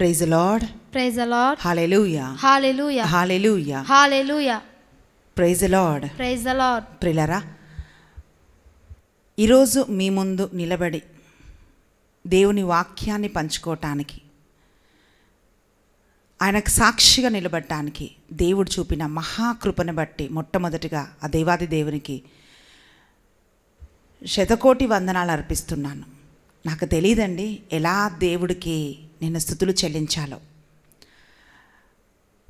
praise Lord praise Lord hallelujah hallelujah hallelujah hallelujah praise Lord praise Lord ప్రిలరా ఈరోజు మీ ముందు నిలబడి దేవుని వాక్యాన్ని పంచుకోవటానికి ఆయనకు సాక్షిగా నిలబడటానికి దేవుడు చూపిన మహాకృపను బట్టి మొట్టమొదటిగా ఆ దేవాది దేవునికి శతకోటి వందనాలు అర్పిస్తున్నాను నాకు తెలియదండి ఎలా దేవుడికి నేను స్థుతులు చెల్లించాలో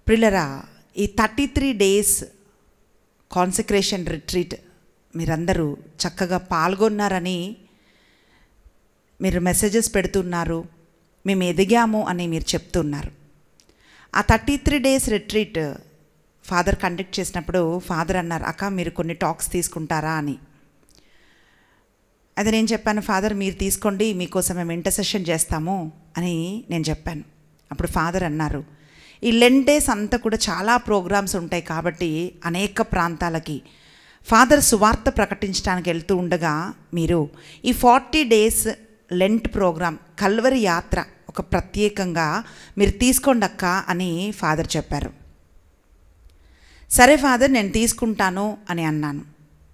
ప్రిల్లరా ఈ thirty three days consecration retreat మీరందరూ చక్కగా పాల్గొన్నారని మీరు మెసేజెస్ పెడుతున్నారు మేము ఎదిగాము అని మీరు చెప్తున్నారు ఆ thirty three days retreat father conduct చేసినప్పుడు ఫాదర్ అన్నారు అక్క మీరు కొన్ని టాక్స్ తీసుకుంటారా అని అది నేను చెప్పాను ఫాదర్ మీరు తీసుకోండి మీకోసం మేము ఇంటర్సెషన్ చేస్తాము అని నేను చెప్పాను అప్పుడు ఫాదర్ అన్నారు ఈ లెండేస్ అంతా కూడా చాలా ప్రోగ్రామ్స్ ఉంటాయి కాబట్టి అనేక ప్రాంతాలకి ఫాదర్ సువార్త ప్రకటించడానికి వెళ్తూ ఉండగా మీరు ఈ forty days Lent programme Calvary యాత్ర ఒక ప్రత్యేకంగా మీరు తీసుకోండి అక్క అని ఫాదర్ చెప్పారు సరే ఫాదర్ నేను తీసుకుంటాను అని అన్నాను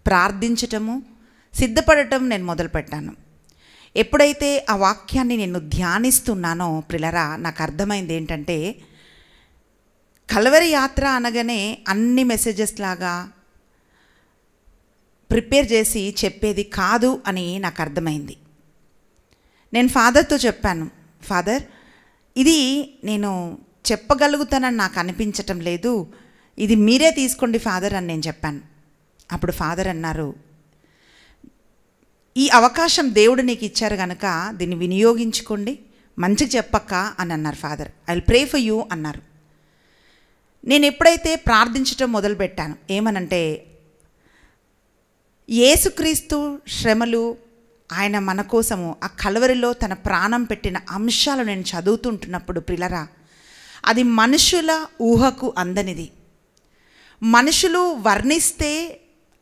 ప్రార్థించటము సిద్ధపడటం నేను మొదలుపెట్టాను ఎప్పుడైతే ఆ వాక్యాన్ని నేను ధ్యానిస్తున్నానో ప్రిలరా నాకు అర్థమైంది ఏంటంటే కలవరి యాత్ర అనగానే అన్ని మెసేజెస్ లాగా ప్రిపేర్ చేసి చెప్పేది కాదు అని నాకు అర్థమైంది నేను ఫాదర్తో చెప్పాను ఫాదర్ ఇది నేను చెప్పగలుగుతానని నాకు అనిపించటం లేదు ఇది మీరే తీసుకోండి ఫాదర్ అని నేను చెప్పాను అప్పుడు ఫాదర్ అన్నారు ఈ అవకాశం దేవుడు నీకు ఇచ్చారు కనుక దీన్ని వినియోగించుకోండి మంచి చెప్పక్క అని అన్నారు father I will pray for you అన్నారు నేను ఎప్పుడైతే ప్రార్థించటం మొదలుపెట్టాను ఏమనంటే ఏసుక్రీస్తు శ్రమలు ఆయన మన కోసము ఆ కలవరిలో తన ప్రాణం పెట్టిన అంశాలు నేను చదువుతుంటున్నప్పుడు ప్రిలరా అది మనుషుల ఊహకు అందనిది మనుషులు వర్ణిస్తే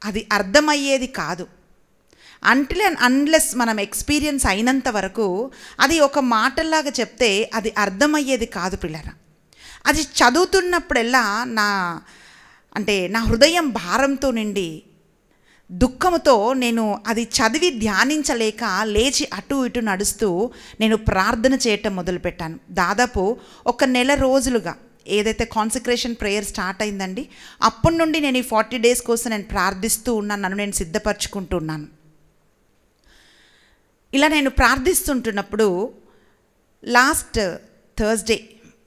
అది అర్థమయ్యేది కాదు అంటిల్ అండ్ అన్లెస్ మనం ఎక్స్పీరియన్స్ అయినంత వరకు అది ఒక మాటల్లాగా చెప్తే అది అర్థమయ్యేది కాదు పిల్లర అది చదువుతున్నప్పుడెల్లా నా అంటే నా హృదయం భారంతో నిండి దుఃఖంతో నేను అది చదివి ధ్యానించలేక లేచి అటు ఇటు నడుస్తూ నేను ప్రార్థన చేయటం మొదలుపెట్టాను దాదాపు ఒక నెల రోజులుగా ఏదైతే కాన్సన్ట్రేషన్ ప్రేయర్ స్టార్ట్ అయిందండి అప్పటి నుండి నేను ఈ ఫార్టీ డేస్ కోసం నేను ప్రార్థిస్తూ ఉన్నాను నన్ను నేను సిద్ధపరచుకుంటున్నాను ఇలా నేను ప్రార్థిస్తుంటున్నప్పుడు లాస్ట్ థర్స్డే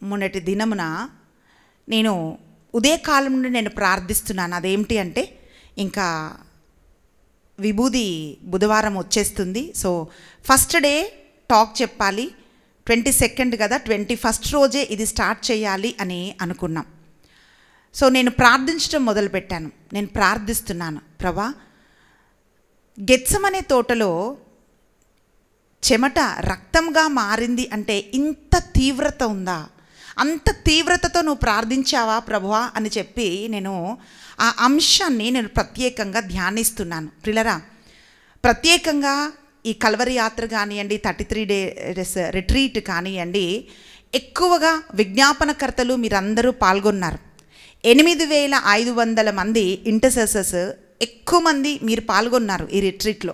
మొన్నటి దినమున నేను ఉదయకాలం నుండి నేను ప్రార్థిస్తున్నాను అదేమిటి అంటే ఇంకా విభూది బుధవారం వచ్చేస్తుంది సో ఫస్ట్ డే టాక్ చెప్పాలి ట్వంటీ సెకండ్ కదా ట్వంటీ ఫస్ట్ రోజే ఇది స్టార్ట్ చేయాలి అని అనుకున్నాం సో నేను ప్రార్థించడం మొదలుపెట్టాను నేను ప్రార్థిస్తున్నాను ప్రభా గెత్సమనే తోటలో చెమట రక్తంగా మారింది అంటే ఇంత తీవ్రత ఉందా అంత తీవ్రతతో నువ్వు ప్రార్థించావా ప్రభువా అని చెప్పి నేను ఆ అంశాన్ని నేను ప్రత్యేకంగా ధ్యానిస్తున్నాను ప్రిలరా ప్రత్యేకంగా ఈ కల్వరి యాత్ర కానివ్వండి థర్టీ త్రీ డే రిట్రీట్ కానివ్వండి ఎక్కువగా విజ్ఞాపనకర్తలు మీరందరూ పాల్గొన్నారు ఎనిమిది వేల ఐదు వందల మంది ఇంటర్సెసర్స్ ఎక్కువ మంది మీరు పాల్గొన్నారు ఈ రిట్రీట్లో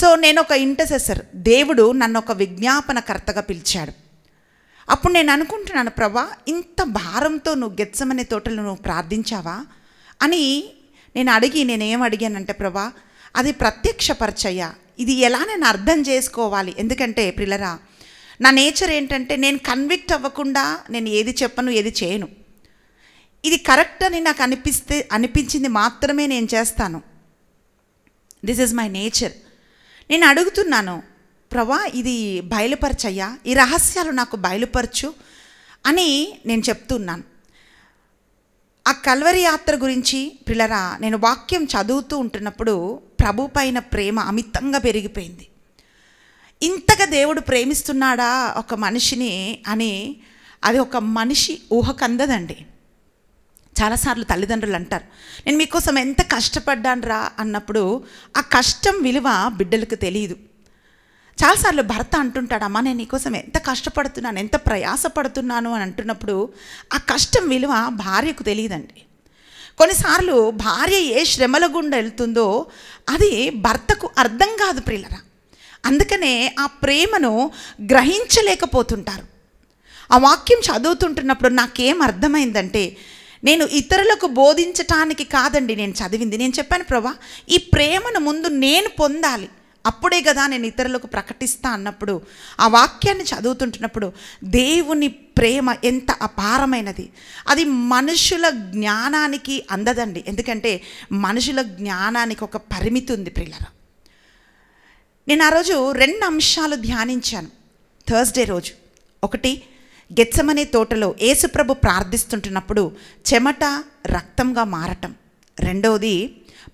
సో నేను ఒక ఇంటర్సెసర్ దేవుడు నన్ను ఒక విజ్ఞాపనకర్తగా పిలిచాడు అప్పుడు నేను అనుకుంటున్నాను ప్రభా ఇంత భారంతో నువ్వు గెచ్చమనే తోటలు నువ్వు ప్రార్థించావా అని నేను అడిగి నేనేం అడిగానంటే ప్రభా అది పరిచయ ఇది ఎలా నేను అర్థం చేసుకోవాలి ఎందుకంటే ప్రిలరా నా నేచర్ ఏంటంటే నేను కన్విక్ట్ అవ్వకుండా నేను ఏది చెప్పను ఏది చేయను ఇది కరెక్ట్ అని నాకు అనిపిస్తే అనిపించింది మాత్రమే నేను చేస్తాను దిస్ ఈజ్ మై నేచర్ నేను అడుగుతున్నాను ప్రభా ఇది బయలుపరచయ్యా ఈ రహస్యాలు నాకు బయలుపరచు అని నేను చెప్తున్నాను ఆ కల్వరి యాత్ర గురించి పిల్లరా నేను వాక్యం చదువుతూ ఉంటున్నప్పుడు ప్రభు పైన ప్రేమ అమితంగా పెరిగిపోయింది ఇంతగా దేవుడు ప్రేమిస్తున్నాడా ఒక మనిషిని అని అది ఒక మనిషి ఊహకందదండి చాలాసార్లు తల్లిదండ్రులు అంటారు నేను మీకోసం ఎంత కష్టపడ్డాను రా అన్నప్పుడు ఆ కష్టం విలువ బిడ్డలకు తెలియదు చాలాసార్లు భర్త అంటుంటాడు అమ్మ నేను నీకోసం ఎంత కష్టపడుతున్నాను ఎంత ప్రయాసపడుతున్నాను అని అంటున్నప్పుడు ఆ కష్టం విలువ భార్యకు తెలియదండి కొన్నిసార్లు భార్య ఏ శ్రమల గుండా వెళ్తుందో అది భర్తకు అర్థం కాదు ప్రియులరా అందుకనే ఆ ప్రేమను గ్రహించలేకపోతుంటారు ఆ వాక్యం చదువుతుంటున్నప్పుడు నాకేం అర్థమైందంటే నేను ఇతరులకు బోధించటానికి కాదండి నేను చదివింది నేను చెప్పాను ప్రభా ఈ ప్రేమను ముందు నేను పొందాలి అప్పుడే కదా నేను ఇతరులకు ప్రకటిస్తా అన్నప్పుడు ఆ వాక్యాన్ని చదువుతుంటున్నప్పుడు దేవుని ప్రేమ ఎంత అపారమైనది అది మనుషుల జ్ఞానానికి అందదండి ఎందుకంటే మనుషుల జ్ఞానానికి ఒక పరిమితి ఉంది ప్రిల్లర నేను ఆ రోజు రెండు అంశాలు ధ్యానించాను థర్స్డే రోజు ఒకటి గెచ్చమనే తోటలో యేసుప్రభు ప్రార్థిస్తుంటున్నప్పుడు చెమట రక్తంగా మారటం రెండవది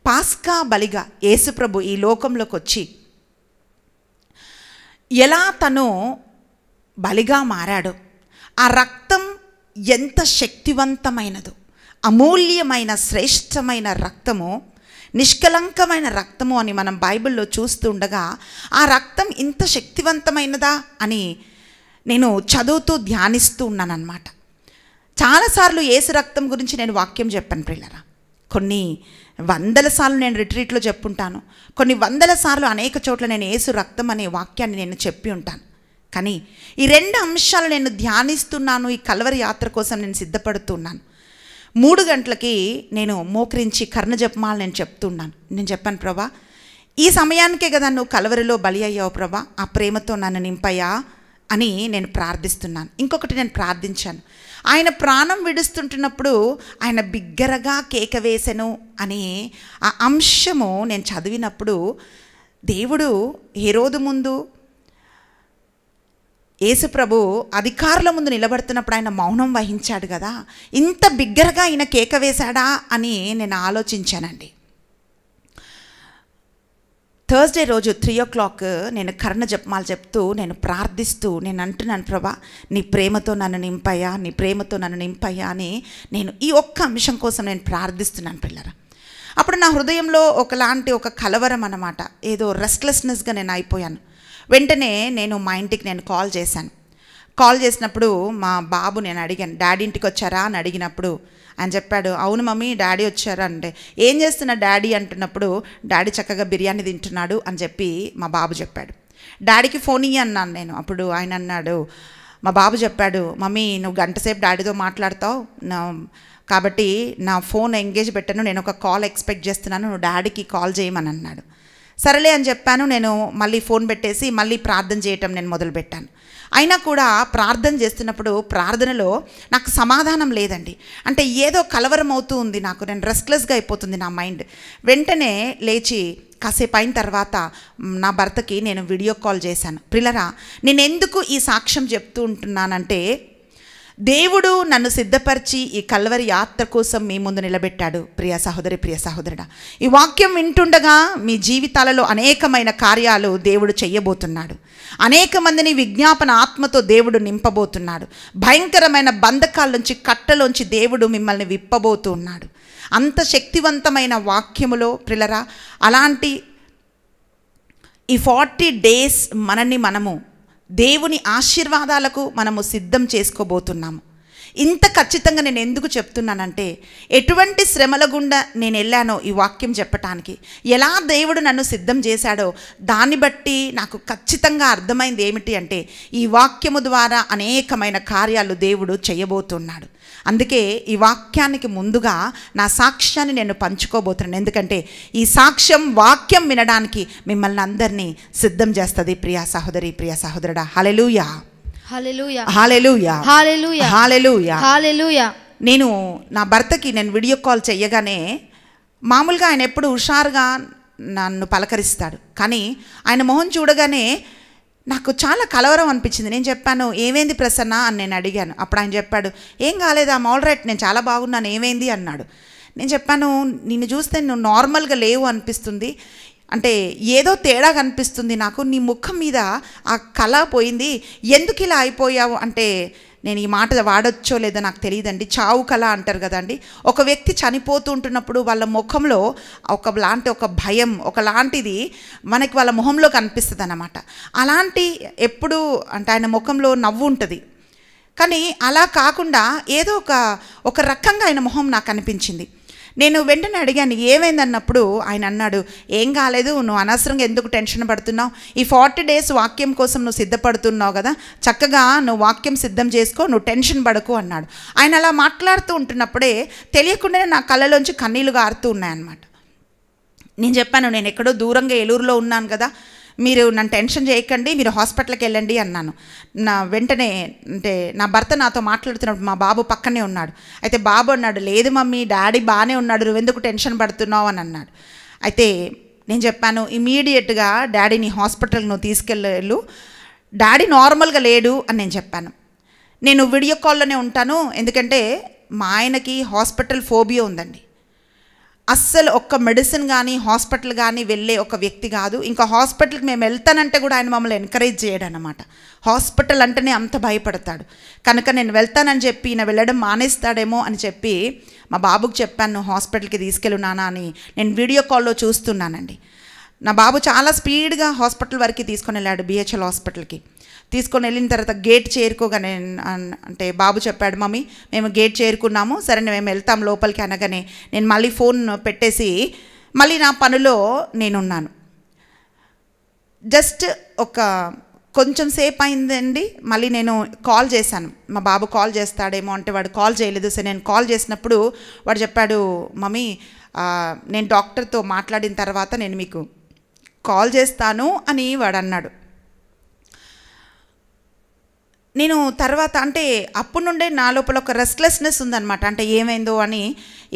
పాస్కా బలిగా యేసుప్రభు ఈ లోకంలోకి వచ్చి ఎలా తను బలిగా మారాడో ఆ రక్తం ఎంత శక్తివంతమైనదో అమూల్యమైన శ్రేష్టమైన రక్తము నిష్కలంకమైన రక్తము అని మనం బైబిల్లో చూస్తుండగా ఆ రక్తం ఇంత శక్తివంతమైనదా అని నేను చదువుతూ ధ్యానిస్తూ ఉన్నానన్నమాట చాలాసార్లు ఏసు రక్తం గురించి నేను వాక్యం చెప్పాను ప్రిల్లరా కొన్ని వందల సార్లు నేను రిట్రీట్లో చెప్పుంటాను కొన్ని వందల సార్లు అనేక చోట్ల నేను ఏసు రక్తం అనే వాక్యాన్ని నేను చెప్పి ఉంటాను కానీ ఈ రెండు అంశాలు నేను ధ్యానిస్తున్నాను ఈ కలవరి యాత్ర కోసం నేను సిద్ధపడుతున్నాను మూడు గంటలకి నేను మోకరించి కర్ణ జపమాలు నేను చెప్తున్నాను నేను చెప్పాను ప్రభా ఈ సమయానికే కదా నువ్వు కలవరిలో బలి అయ్యావు ప్రభా ఆ ప్రేమతో నన్ను నింపయ్యా అని నేను ప్రార్థిస్తున్నాను ఇంకొకటి నేను ప్రార్థించాను ఆయన ప్రాణం విడుస్తుంటున్నప్పుడు ఆయన బిగ్గరగా కేక వేసెను అనే ఆ అంశము నేను చదివినప్పుడు దేవుడు ఏ రోజు ముందు యేసుప్రభు అధికారుల ముందు నిలబడుతున్నప్పుడు ఆయన మౌనం వహించాడు కదా ఇంత బిగ్గరగా ఆయన కేక వేశాడా అని నేను ఆలోచించానండి థర్స్డే రోజు త్రీ ఓ క్లాక్ నేను కర్ణ జపమాలు చెప్తూ నేను ప్రార్థిస్తూ నేను అంటున్నాను ప్రభా నీ ప్రేమతో నన్ను నింపయ్యా నీ ప్రేమతో నన్ను నింపయ్యా అని నేను ఈ ఒక్క అంశం కోసం నేను ప్రార్థిస్తున్నాను పిల్లరా అప్పుడు నా హృదయంలో ఒకలాంటి ఒక కలవరం అనమాట ఏదో రెస్ట్లెస్నెస్గా నేను అయిపోయాను వెంటనే నేను మా ఇంటికి నేను కాల్ చేశాను కాల్ చేసినప్పుడు మా బాబు నేను అడిగాను డాడీ ఇంటికి వచ్చారా అని అడిగినప్పుడు అని చెప్పాడు అవును మమ్మీ డాడీ వచ్చారు అంటే ఏం చేస్తున్న డాడీ అంటున్నప్పుడు డాడీ చక్కగా బిర్యానీ తింటున్నాడు అని చెప్పి మా బాబు చెప్పాడు డాడీకి ఫోన్ ఇయ్యన్నాను అన్నాను నేను అప్పుడు ఆయన అన్నాడు మా బాబు చెప్పాడు మమ్మీ నువ్వు గంటసేపు డాడీతో మాట్లాడతావు నా కాబట్టి నా ఫోన్ ఎంగేజ్ పెట్టాను నేను ఒక కాల్ ఎక్స్పెక్ట్ చేస్తున్నాను నువ్వు డాడీకి కాల్ చేయమని అన్నాడు సరళే అని చెప్పాను నేను మళ్ళీ ఫోన్ పెట్టేసి మళ్ళీ ప్రార్థన చేయటం నేను మొదలుపెట్టాను అయినా కూడా ప్రార్థన చేస్తున్నప్పుడు ప్రార్థనలో నాకు సమాధానం లేదండి అంటే ఏదో కలవరం అవుతూ ఉంది నాకు నేను రెస్ట్లెస్గా అయిపోతుంది నా మైండ్ వెంటనే లేచి కాసేపు అయిన తర్వాత నా భర్తకి నేను వీడియో కాల్ చేశాను పిల్లరా నేను ఎందుకు ఈ సాక్ష్యం చెప్తూ ఉంటున్నానంటే దేవుడు నన్ను సిద్ధపరిచి ఈ కల్వరి యాత్ర కోసం మీ ముందు నిలబెట్టాడు ప్రియ సహోదరి ప్రియ సహోదరుడ ఈ వాక్యం వింటుండగా మీ జీవితాలలో అనేకమైన కార్యాలు దేవుడు చెయ్యబోతున్నాడు అనేక మందిని విజ్ఞాపన ఆత్మతో దేవుడు నింపబోతున్నాడు భయంకరమైన బంధకాల నుంచి కట్టలోంచి దేవుడు మిమ్మల్ని విప్పబోతూ ఉన్నాడు అంత శక్తివంతమైన వాక్యములో ప్రిలరా అలాంటి ఈ ఫార్టీ డేస్ మనని మనము దేవుని ఆశీర్వాదాలకు మనము సిద్ధం చేసుకోబోతున్నాము ఇంత ఖచ్చితంగా నేను ఎందుకు చెప్తున్నానంటే ఎటువంటి శ్రమల గుండా నేను వెళ్ళానో ఈ వాక్యం చెప్పటానికి ఎలా దేవుడు నన్ను సిద్ధం చేశాడో దాన్ని బట్టి నాకు ఖచ్చితంగా అర్థమైంది ఏమిటి అంటే ఈ వాక్యము ద్వారా అనేకమైన కార్యాలు దేవుడు చేయబోతున్నాడు అందుకే ఈ వాక్యానికి ముందుగా నా సాక్ష్యాన్ని నేను పంచుకోబోతున్నాను ఎందుకంటే ఈ సాక్ష్యం వాక్యం వినడానికి మిమ్మల్ని అందరినీ సిద్ధం చేస్తుంది ప్రియా సహోదరి ప్రియా సహోదరుడా హలెలుయా నేను నా భర్తకి నేను వీడియో కాల్ చేయగానే మామూలుగా ఆయన ఎప్పుడు హుషారుగా నన్ను పలకరిస్తాడు కానీ ఆయన మొహం చూడగానే నాకు చాలా కలవరం అనిపించింది నేను చెప్పాను ఏమైంది ప్రసన్న అని నేను అడిగాను అప్పుడు ఆయన చెప్పాడు ఏం కాలేదు ఆ ఆల్ రైట్ నేను చాలా బాగున్నాను ఏమైంది అన్నాడు నేను చెప్పాను నిన్ను చూస్తే నువ్వు నార్మల్గా లేవు అనిపిస్తుంది అంటే ఏదో తేడా కనిపిస్తుంది నాకు నీ ముఖం మీద ఆ కళ పోయింది ఎందుకు ఇలా అయిపోయావు అంటే నేను ఈ మాట వాడొచ్చో లేదో నాకు తెలియదండి చావు కళ అంటారు కదండి ఒక వ్యక్తి చనిపోతూ ఉంటున్నప్పుడు వాళ్ళ ముఖంలో ఒక లాంటి ఒక భయం ఒకలాంటిది మనకి వాళ్ళ ముఖంలో కనిపిస్తుంది అనమాట అలాంటి ఎప్పుడు అంటే ఆయన ముఖంలో నవ్వు ఉంటుంది కానీ అలా కాకుండా ఏదో ఒక ఒక రకంగా ఆయన మొహం నాకు అనిపించింది నేను వెంటనే అడిగాను ఏమైందన్నప్పుడు ఆయన అన్నాడు ఏం కాలేదు నువ్వు అనవసరంగా ఎందుకు టెన్షన్ పడుతున్నావు ఈ ఫార్టీ డేస్ వాక్యం కోసం నువ్వు సిద్ధపడుతున్నావు కదా చక్కగా నువ్వు వాక్యం సిద్ధం చేసుకో నువ్వు టెన్షన్ పడకు అన్నాడు ఆయన అలా మాట్లాడుతూ ఉంటున్నప్పుడే తెలియకుండానే నా కళ్ళలోంచి కన్నీళ్ళు గారుతూ ఉన్నాయన్నమాట నేను చెప్పాను నేను ఎక్కడో దూరంగా ఏలూరులో ఉన్నాను కదా మీరు నన్ను టెన్షన్ చేయకండి మీరు హాస్పిటల్కి వెళ్ళండి అన్నాను నా వెంటనే అంటే నా భర్త నాతో మాట్లాడుతున్నప్పుడు మా బాబు పక్కనే ఉన్నాడు అయితే బాబు అన్నాడు లేదు మమ్మీ డాడీ బాగానే ఉన్నాడు నువ్వెందుకు ఎందుకు టెన్షన్ పడుతున్నావు అని అన్నాడు అయితే నేను చెప్పాను ఇమీడియట్గా డాడీని హాస్పిటల్కి నువ్వు తీసుకెళ్ళు డాడీ నార్మల్గా లేడు అని నేను చెప్పాను నేను వీడియో కాల్లోనే ఉంటాను ఎందుకంటే మా ఆయనకి హాస్పిటల్ ఫోబియా ఉందండి అస్సలు ఒక్క మెడిసిన్ కానీ హాస్పిటల్ కానీ వెళ్ళే ఒక వ్యక్తి కాదు ఇంకా హాస్పిటల్కి మేము వెళ్తానంటే కూడా ఆయన మమ్మల్ని ఎంకరేజ్ చేయడనమాట హాస్పిటల్ అంటేనే అంత భయపడతాడు కనుక నేను వెళ్తానని చెప్పి ఈయన వెళ్ళడం మానేస్తాడేమో అని చెప్పి మా బాబుకి చెప్పాను నువ్వు హాస్పిటల్కి తీసుకెళ్ళు నానా అని నేను వీడియో కాల్లో చూస్తున్నానండి నా బాబు చాలా స్పీడ్గా హాస్పిటల్ వరకు తీసుకొని వెళ్ళాడు బిహెచ్ఎల్ హాస్పిటల్కి తీసుకొని వెళ్ళిన తర్వాత గేట్ చేరుకోగానే అంటే బాబు చెప్పాడు మమ్మీ మేము గేట్ చేరుకున్నాము సరే మేము వెళ్తాం లోపలికి అనగానే నేను మళ్ళీ ఫోన్ పెట్టేసి మళ్ళీ నా పనిలో నేనున్నాను జస్ట్ ఒక కొంచెం సేపు అయిందండి మళ్ళీ నేను కాల్ చేశాను మా బాబు కాల్ చేస్తాడేమో అంటే వాడు కాల్ చేయలేదు సరే నేను కాల్ చేసినప్పుడు వాడు చెప్పాడు మమ్మీ నేను డాక్టర్తో మాట్లాడిన తర్వాత నేను మీకు కాల్ చేస్తాను అని వాడు అన్నాడు నేను తర్వాత అంటే అప్పటి నుండే నా లోపల ఒక రెస్ట్లెస్నెస్ ఉందనమాట అంటే ఏమైందో అని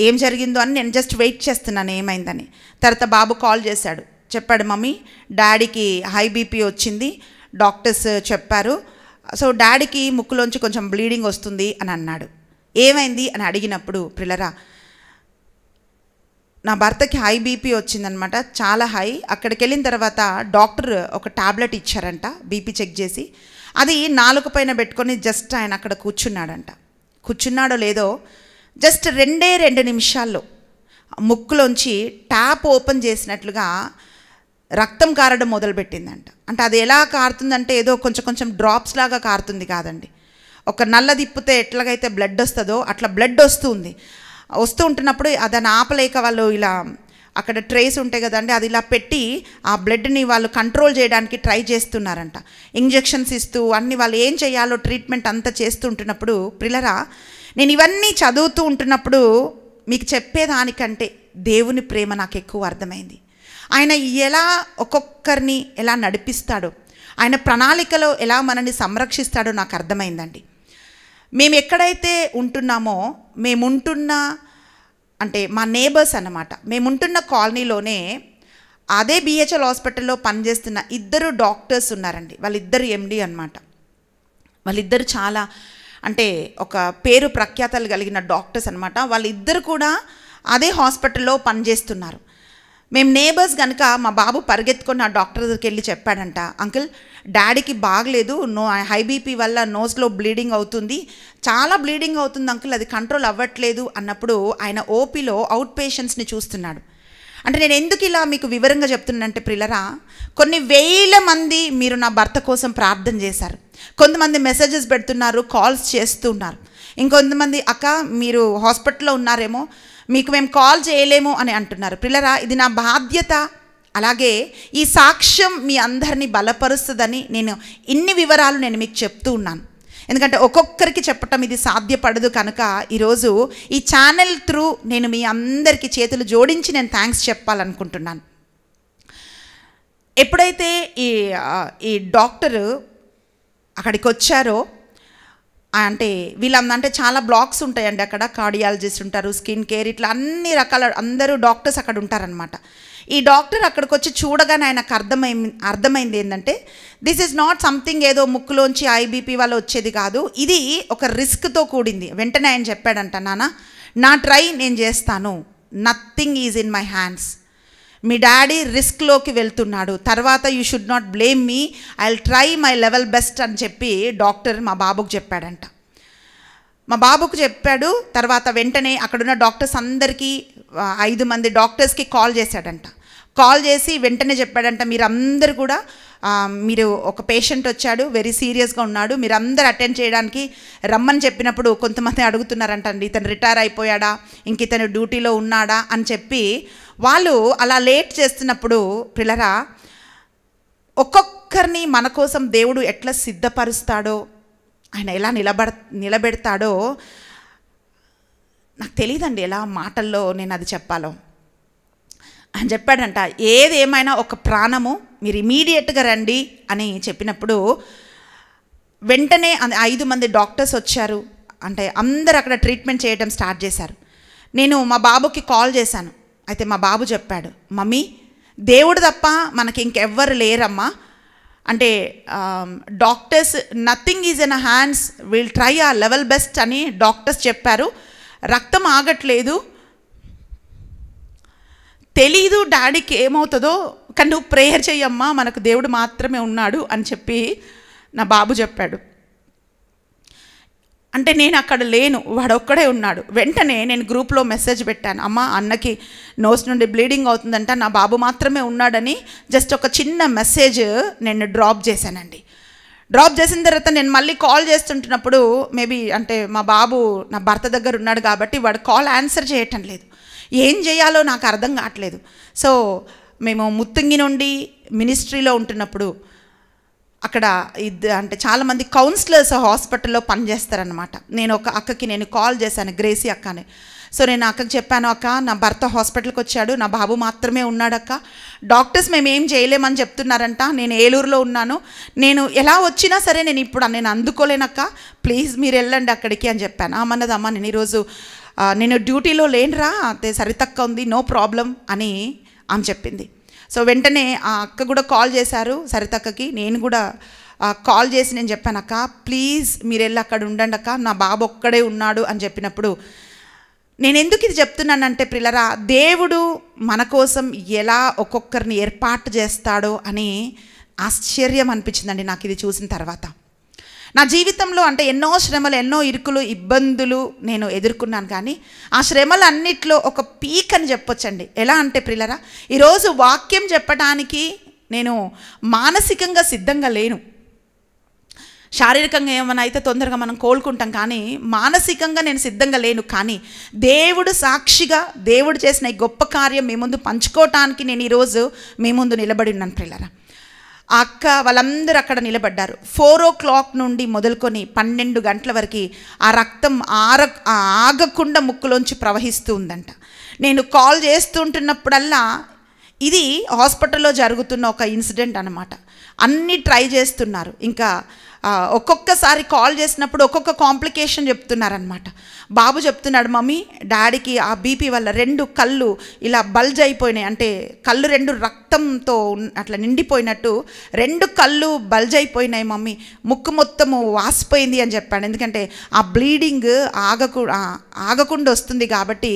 ఏం జరిగిందో అని నేను జస్ట్ వెయిట్ చేస్తున్నాను ఏమైందని తర్వాత బాబు కాల్ చేశాడు చెప్పాడు మమ్మీ డాడీకి హై బీపీ వచ్చింది డాక్టర్స్ చెప్పారు సో డాడీకి ముక్కులోంచి కొంచెం బ్లీడింగ్ వస్తుంది అని అన్నాడు ఏమైంది అని అడిగినప్పుడు ప్రిలరా నా భర్తకి హై బీపీ వచ్చిందనమాట చాలా హై అక్కడికి వెళ్ళిన తర్వాత డాక్టర్ ఒక ట్యాబ్లెట్ ఇచ్చారంట బీపీ చెక్ చేసి అది నాలుక పైన పెట్టుకొని జస్ట్ ఆయన అక్కడ కూర్చున్నాడంట కూర్చున్నాడో లేదో జస్ట్ రెండే రెండు నిమిషాల్లో ముక్కులోంచి ట్యాప్ ఓపెన్ చేసినట్లుగా రక్తం కారడం మొదలుపెట్టిందంట అంటే అది ఎలా కారుతుందంటే ఏదో కొంచెం కొంచెం డ్రాప్స్ లాగా కారుతుంది కాదండి ఒక నల్ల తిప్పితే ఎట్లాగైతే బ్లడ్ వస్తుందో అట్లా బ్లడ్ వస్తుంది వస్తూ ఉంటున్నప్పుడు అదని ఆపలేక వాళ్ళు ఇలా అక్కడ ట్రేస్ ఉంటాయి కదండి అది ఇలా పెట్టి ఆ బ్లడ్ని వాళ్ళు కంట్రోల్ చేయడానికి ట్రై చేస్తున్నారంట ఇంజెక్షన్స్ ఇస్తూ అన్ని వాళ్ళు ఏం చేయాలో ట్రీట్మెంట్ అంతా చేస్తూ ఉంటున్నప్పుడు ప్రిలరా నేను ఇవన్నీ చదువుతూ ఉంటున్నప్పుడు మీకు చెప్పేదానికంటే దేవుని ప్రేమ నాకు ఎక్కువ అర్థమైంది ఆయన ఎలా ఒక్కొక్కరిని ఎలా నడిపిస్తాడో ఆయన ప్రణాళికలో ఎలా మనల్ని సంరక్షిస్తాడో నాకు అర్థమైందండి మేము ఎక్కడైతే ఉంటున్నామో మేముంటున్న అంటే మా నేబర్స్ అన్నమాట మేముంటున్న కాలనీలోనే అదే బిహెచ్ఎల్ హాస్పిటల్లో పనిచేస్తున్న ఇద్దరు డాక్టర్స్ ఉన్నారండి వాళ్ళిద్దరు ఎండి అనమాట వాళ్ళిద్దరు చాలా అంటే ఒక పేరు ప్రఖ్యాతలు కలిగిన డాక్టర్స్ అనమాట వాళ్ళిద్దరు కూడా అదే హాస్పిటల్లో పనిచేస్తున్నారు మేము నేబర్స్ కనుక మా బాబు పరిగెత్తుకొని నా డాక్టర్ దగ్గరికి వెళ్ళి చెప్పాడంట అంకుల్ డాడీకి బాగలేదు నో హై బీపీ వల్ల నోస్లో బ్లీడింగ్ అవుతుంది చాలా బ్లీడింగ్ అవుతుంది అంకుల్ అది కంట్రోల్ అవ్వట్లేదు అన్నప్పుడు ఆయన ఓపీలో అవుట్ పేషెంట్స్ని చూస్తున్నాడు అంటే నేను ఎందుకు ఇలా మీకు వివరంగా చెప్తున్నానంటే ప్రిలరా కొన్ని వేల మంది మీరు నా భర్త కోసం ప్రార్థన చేశారు కొంతమంది మెసేజెస్ పెడుతున్నారు కాల్స్ చేస్తున్నారు ఇంకొంతమంది అక్క మీరు హాస్పిటల్లో ఉన్నారేమో మీకు మేము కాల్ చేయలేము అని అంటున్నారు పిల్లరా ఇది నా బాధ్యత అలాగే ఈ సాక్ష్యం మీ అందరినీ బలపరుస్తుందని నేను ఇన్ని వివరాలు నేను మీకు చెప్తూ ఉన్నాను ఎందుకంటే ఒక్కొక్కరికి చెప్పటం ఇది సాధ్యపడదు కనుక ఈరోజు ఈ ఛానల్ త్రూ నేను మీ అందరికీ చేతులు జోడించి నేను థ్యాంక్స్ చెప్పాలనుకుంటున్నాను ఎప్పుడైతే ఈ ఈ డాక్టరు అక్కడికి వచ్చారో అంటే వీళ్ళందంటే చాలా బ్లాక్స్ ఉంటాయండి అక్కడ కార్డియాలజిస్ట్ ఉంటారు స్కిన్ కేర్ ఇట్లా అన్ని రకాల అందరూ డాక్టర్స్ అక్కడ ఉంటారనమాట ఈ డాక్టర్ అక్కడికి వచ్చి చూడగానే ఆయనకు అర్థమై అర్థమైంది ఏంటంటే దిస్ ఈజ్ నాట్ సంథింగ్ ఏదో ముక్కులోంచి ఐబీపీ వల్ల వచ్చేది కాదు ఇది ఒక రిస్క్తో కూడింది వెంటనే ఆయన చెప్పాడంట నాన్న నా ట్రై నేను చేస్తాను nothing is in my hands మీ డాడీ రిస్క్లోకి వెళ్తున్నాడు తర్వాత you should not blame me I try my level best అని చెప్పి డాక్టర్ మా బాబుకు చెప్పాడంట మా బాబుకు చెప్పాడు తర్వాత వెంటనే అక్కడున్న డాక్టర్స్ అందరికీ ఐదు మంది డాక్టర్స్కి కాల్ చేశాడంట కాల్ చేసి వెంటనే చెప్పాడంట మీరందరూ కూడా మీరు ఒక పేషెంట్ వచ్చాడు వెరీ సీరియస్గా ఉన్నాడు మీరందరూ అటెండ్ చేయడానికి రమ్మని చెప్పినప్పుడు కొంతమంది అడుగుతున్నారంట అండి ఇతను రిటైర్ అయిపోయాడా ఇంక ఇతను డ్యూటీలో ఉన్నాడా అని చెప్పి వాళ్ళు అలా లేట్ చేస్తున్నప్పుడు పిల్లరా ఒక్కొక్కరిని మన కోసం దేవుడు ఎట్లా సిద్ధపరుస్తాడో ఆయన ఎలా నిలబడ నిలబెడతాడో నాకు తెలియదండి ఎలా మాటల్లో నేను అది చెప్పాలో అని చెప్పాడంట ఏది ఏమైనా ఒక ప్రాణము మీరు ఇమీడియట్గా రండి అని చెప్పినప్పుడు వెంటనే ఐదు మంది డాక్టర్స్ వచ్చారు అంటే అందరు అక్కడ ట్రీట్మెంట్ చేయడం స్టార్ట్ చేశారు నేను మా బాబుకి కాల్ చేశాను అయితే మా బాబు చెప్పాడు మమ్మీ దేవుడు తప్ప మనకి ఇంకెవ్వరు లేరమ్మా అంటే doctors nothing is in hands will try ఆ లెవెల్ బెస్ట్ అని డాక్టర్స్ చెప్పారు రక్తం ఆగట్లేదు తెలీదు డాడీకి ఏమవుతుందో కానీ నువ్వు ప్రేయర్ చెయ్యమ్మా మనకు దేవుడు మాత్రమే ఉన్నాడు అని చెప్పి నా బాబు చెప్పాడు అంటే నేను అక్కడ లేను వాడొక్కడే ఉన్నాడు వెంటనే నేను గ్రూప్లో మెసేజ్ పెట్టాను అమ్మ అన్నకి నోస్ నుండి బ్లీడింగ్ అవుతుందంట నా బాబు మాత్రమే ఉన్నాడని జస్ట్ ఒక చిన్న మెసేజ్ నేను డ్రాప్ చేశానండి డ్రాప్ చేసిన తర్వాత నేను మళ్ళీ కాల్ చేస్తుంటున్నప్పుడు మేబీ అంటే మా బాబు నా భర్త దగ్గర ఉన్నాడు కాబట్టి వాడు కాల్ ఆన్సర్ చేయటం లేదు ఏం చేయాలో నాకు అర్థం కావట్లేదు సో మేము ముత్తంగి నుండి మినిస్ట్రీలో ఉంటున్నప్పుడు అక్కడ ఇద్దరు అంటే చాలామంది కౌన్సిలర్స్ హాస్పిటల్లో పనిచేస్తారనమాట నేను ఒక అక్కకి నేను కాల్ చేశాను గ్రేసీ అక్కని సో నేను అక్కకి చెప్పాను అక్క నా భర్త హాస్పిటల్కి వచ్చాడు నా బాబు మాత్రమే ఉన్నాడక్క డాక్టర్స్ మేము ఏం చేయలేమని చెప్తున్నారంట నేను ఏలూరులో ఉన్నాను నేను ఎలా వచ్చినా సరే నేను ఇప్పుడు నేను అందుకోలేనక్క ప్లీజ్ మీరు వెళ్ళండి అక్కడికి అని చెప్పాను అమ్మన్నదమ్మ నేను ఈరోజు నేను డ్యూటీలో లేనురా అదే సరితక్క ఉంది నో ప్రాబ్లం అని ఆమె చెప్పింది సో వెంటనే ఆ అక్క కూడా కాల్ చేశారు సరితక్కకి నేను కూడా కాల్ చేసి నేను చెప్పాను అక్క ప్లీజ్ మీరు వెళ్ళి అక్కడ ఉండండి అక్క నా బాబు ఒక్కడే ఉన్నాడు అని చెప్పినప్పుడు నేను ఎందుకు ఇది చెప్తున్నానంటే పిల్లరా దేవుడు మన కోసం ఎలా ఒక్కొక్కరిని ఏర్పాటు చేస్తాడో అని ఆశ్చర్యం అనిపించిందండి నాకు ఇది చూసిన తర్వాత నా జీవితంలో అంటే ఎన్నో శ్రమలు ఎన్నో ఇరుకులు ఇబ్బందులు నేను ఎదుర్కొన్నాను కానీ ఆ శ్రమలన్నిట్లో ఒక పీక్ అని చెప్పొచ్చండి ఎలా అంటే ప్రిలరా ఈరోజు వాక్యం చెప్పడానికి నేను మానసికంగా సిద్ధంగా లేను శారీరకంగా ఏమైనా అయితే తొందరగా మనం కోలుకుంటాం కానీ మానసికంగా నేను సిద్ధంగా లేను కానీ దేవుడు సాక్షిగా దేవుడు చేసిన ఈ గొప్ప కార్యం మీ ముందు పంచుకోవటానికి నేను ఈరోజు మీ ముందు నిలబడి ఉన్నాను ప్రిల్లరా అక్క వాళ్ళందరూ అక్కడ నిలబడ్డారు ఫోర్ ఓ క్లాక్ నుండి మొదలుకొని పన్నెండు గంటల వరకు ఆ రక్తం ఆర ఆగకుండా ముక్కులోంచి ప్రవహిస్తూ ఉందంట నేను కాల్ చేస్తుంటున్నప్పుడల్లా ఇది హాస్పిటల్లో జరుగుతున్న ఒక ఇన్సిడెంట్ అనమాట అన్నీ ట్రై చేస్తున్నారు ఇంకా ఒక్కొక్కసారి కాల్ చేసినప్పుడు ఒక్కొక్క కాంప్లికేషన్ చెప్తున్నారనమాట బాబు చెప్తున్నాడు మమ్మీ డాడీకి ఆ బీపీ వల్ల రెండు కళ్ళు ఇలా బల్జ్ అయిపోయినాయి అంటే కళ్ళు రెండు రక్తంతో అట్లా నిండిపోయినట్టు రెండు కళ్ళు బల్జ్ అయిపోయినాయి మమ్మీ ముక్కు మొత్తము వాసిపోయింది అని చెప్పాడు ఎందుకంటే ఆ బ్లీడింగ్ ఆగకు ఆగకుండా వస్తుంది కాబట్టి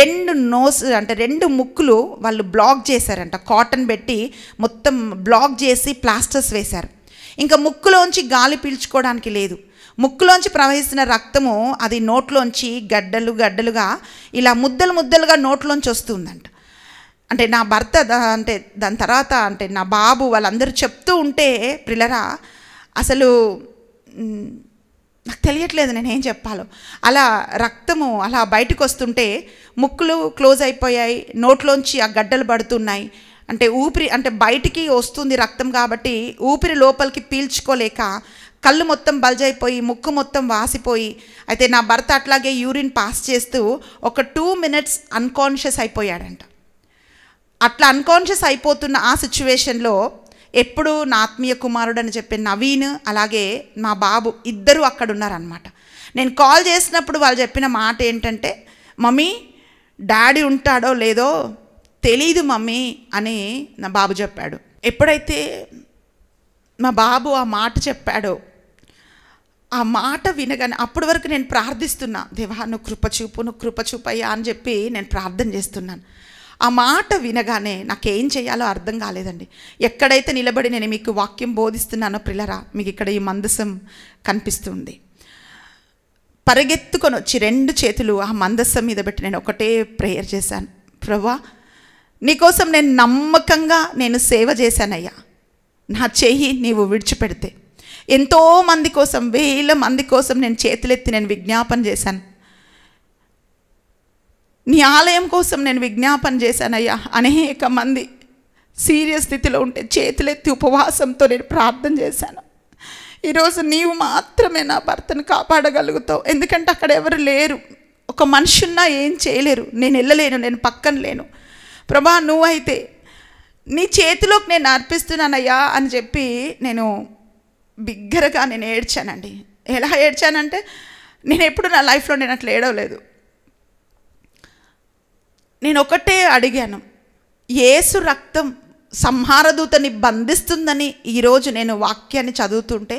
రెండు నోస్ అంటే రెండు ముక్కులు వాళ్ళు బ్లాక్ చేశారంట కాటన్ పెట్టి మొత్తం బ్లాక్ చేసి ప్లాస్టర్స్ వేశారు ఇంకా ముక్కులోంచి గాలి పీల్చుకోవడానికి లేదు ముక్కులోంచి ప్రవహిస్తున్న రక్తము అది నోట్లోంచి గడ్డలు గడ్డలుగా ఇలా ముద్దలు ముద్దలుగా నోట్లోంచి వస్తుందంట అంటే నా భర్త అంటే దాని తర్వాత అంటే నా బాబు వాళ్ళందరూ చెప్తూ ఉంటే ప్రిలరా అసలు నాకు తెలియట్లేదు నేను ఏం చెప్పాలో అలా రక్తము అలా బయటకు వస్తుంటే ముక్కులు క్లోజ్ అయిపోయాయి నోట్లోంచి ఆ గడ్డలు పడుతున్నాయి అంటే ఊపిరి అంటే బయటికి వస్తుంది రక్తం కాబట్టి ఊపిరి లోపలికి పీల్చుకోలేక కళ్ళు మొత్తం బల్జైపోయి ముక్కు మొత్తం వాసిపోయి అయితే నా భర్త అట్లాగే యూరిన్ పాస్ చేస్తూ ఒక టూ మినిట్స్ అన్కాన్షియస్ అయిపోయాడంట అట్లా అన్కాన్షియస్ అయిపోతున్న ఆ సిచ్యువేషన్లో ఎప్పుడు నా ఆత్మీయ కుమారుడు అని చెప్పే నవీన్ అలాగే మా బాబు ఇద్దరు అక్కడ ఉన్నారనమాట నేను కాల్ చేసినప్పుడు వాళ్ళు చెప్పిన మాట ఏంటంటే మమ్మీ డాడీ ఉంటాడో లేదో తెలీదు మమ్మీ అని నా బాబు చెప్పాడు ఎప్పుడైతే మా బాబు ఆ మాట చెప్పాడో ఆ మాట వినగానే అప్పటి వరకు నేను ప్రార్థిస్తున్నా దేవా నువ్వు కృపచూపు నువ్వు కృపచూపయ్యా అని చెప్పి నేను ప్రార్థన చేస్తున్నాను ఆ మాట వినగానే నాకేం చేయాలో అర్థం కాలేదండి ఎక్కడైతే నిలబడి నేను మీకు వాక్యం బోధిస్తున్నానో పిల్లరా మీకు ఇక్కడ ఈ మందసం కనిపిస్తుంది పరిగెత్తుకొని వచ్చి రెండు చేతులు ఆ మందస్సం మీద పెట్టి నేను ఒకటే ప్రేయర్ చేశాను ప్రభా నీకోసం నేను నమ్మకంగా నేను సేవ చేశానయ్యా నా చేయి నీవు విడిచిపెడితే ఎంతో మంది కోసం వేల మంది కోసం నేను చేతులెత్తి నేను విజ్ఞాపన చేశాను నీ ఆలయం కోసం నేను విజ్ఞాపన చేశానయ్యా అనేక మంది సీరియస్ స్థితిలో ఉంటే చేతులెత్తి ఉపవాసంతో నేను ప్రార్థన చేశాను ఈరోజు నీవు మాత్రమే నా భర్తను కాపాడగలుగుతావు ఎందుకంటే అక్కడ ఎవరు లేరు ఒక మనిషి ఉన్నా ఏం చేయలేరు నేను వెళ్ళలేను నేను పక్కన లేను ప్రభా నువ్వైతే నీ చేతిలోకి నేను అర్పిస్తున్నానయ్యా అని చెప్పి నేను బిగ్గరగా నేను ఏడ్చానండి ఎలా ఏడ్చానంటే నేను ఎప్పుడు నా లైఫ్లో నేను అట్లా ఏడవలేదు నేను ఒకటే అడిగాను ఏసు రక్తం సంహారదూతని బంధిస్తుందని ఈరోజు నేను వాక్యాన్ని చదువుతుంటే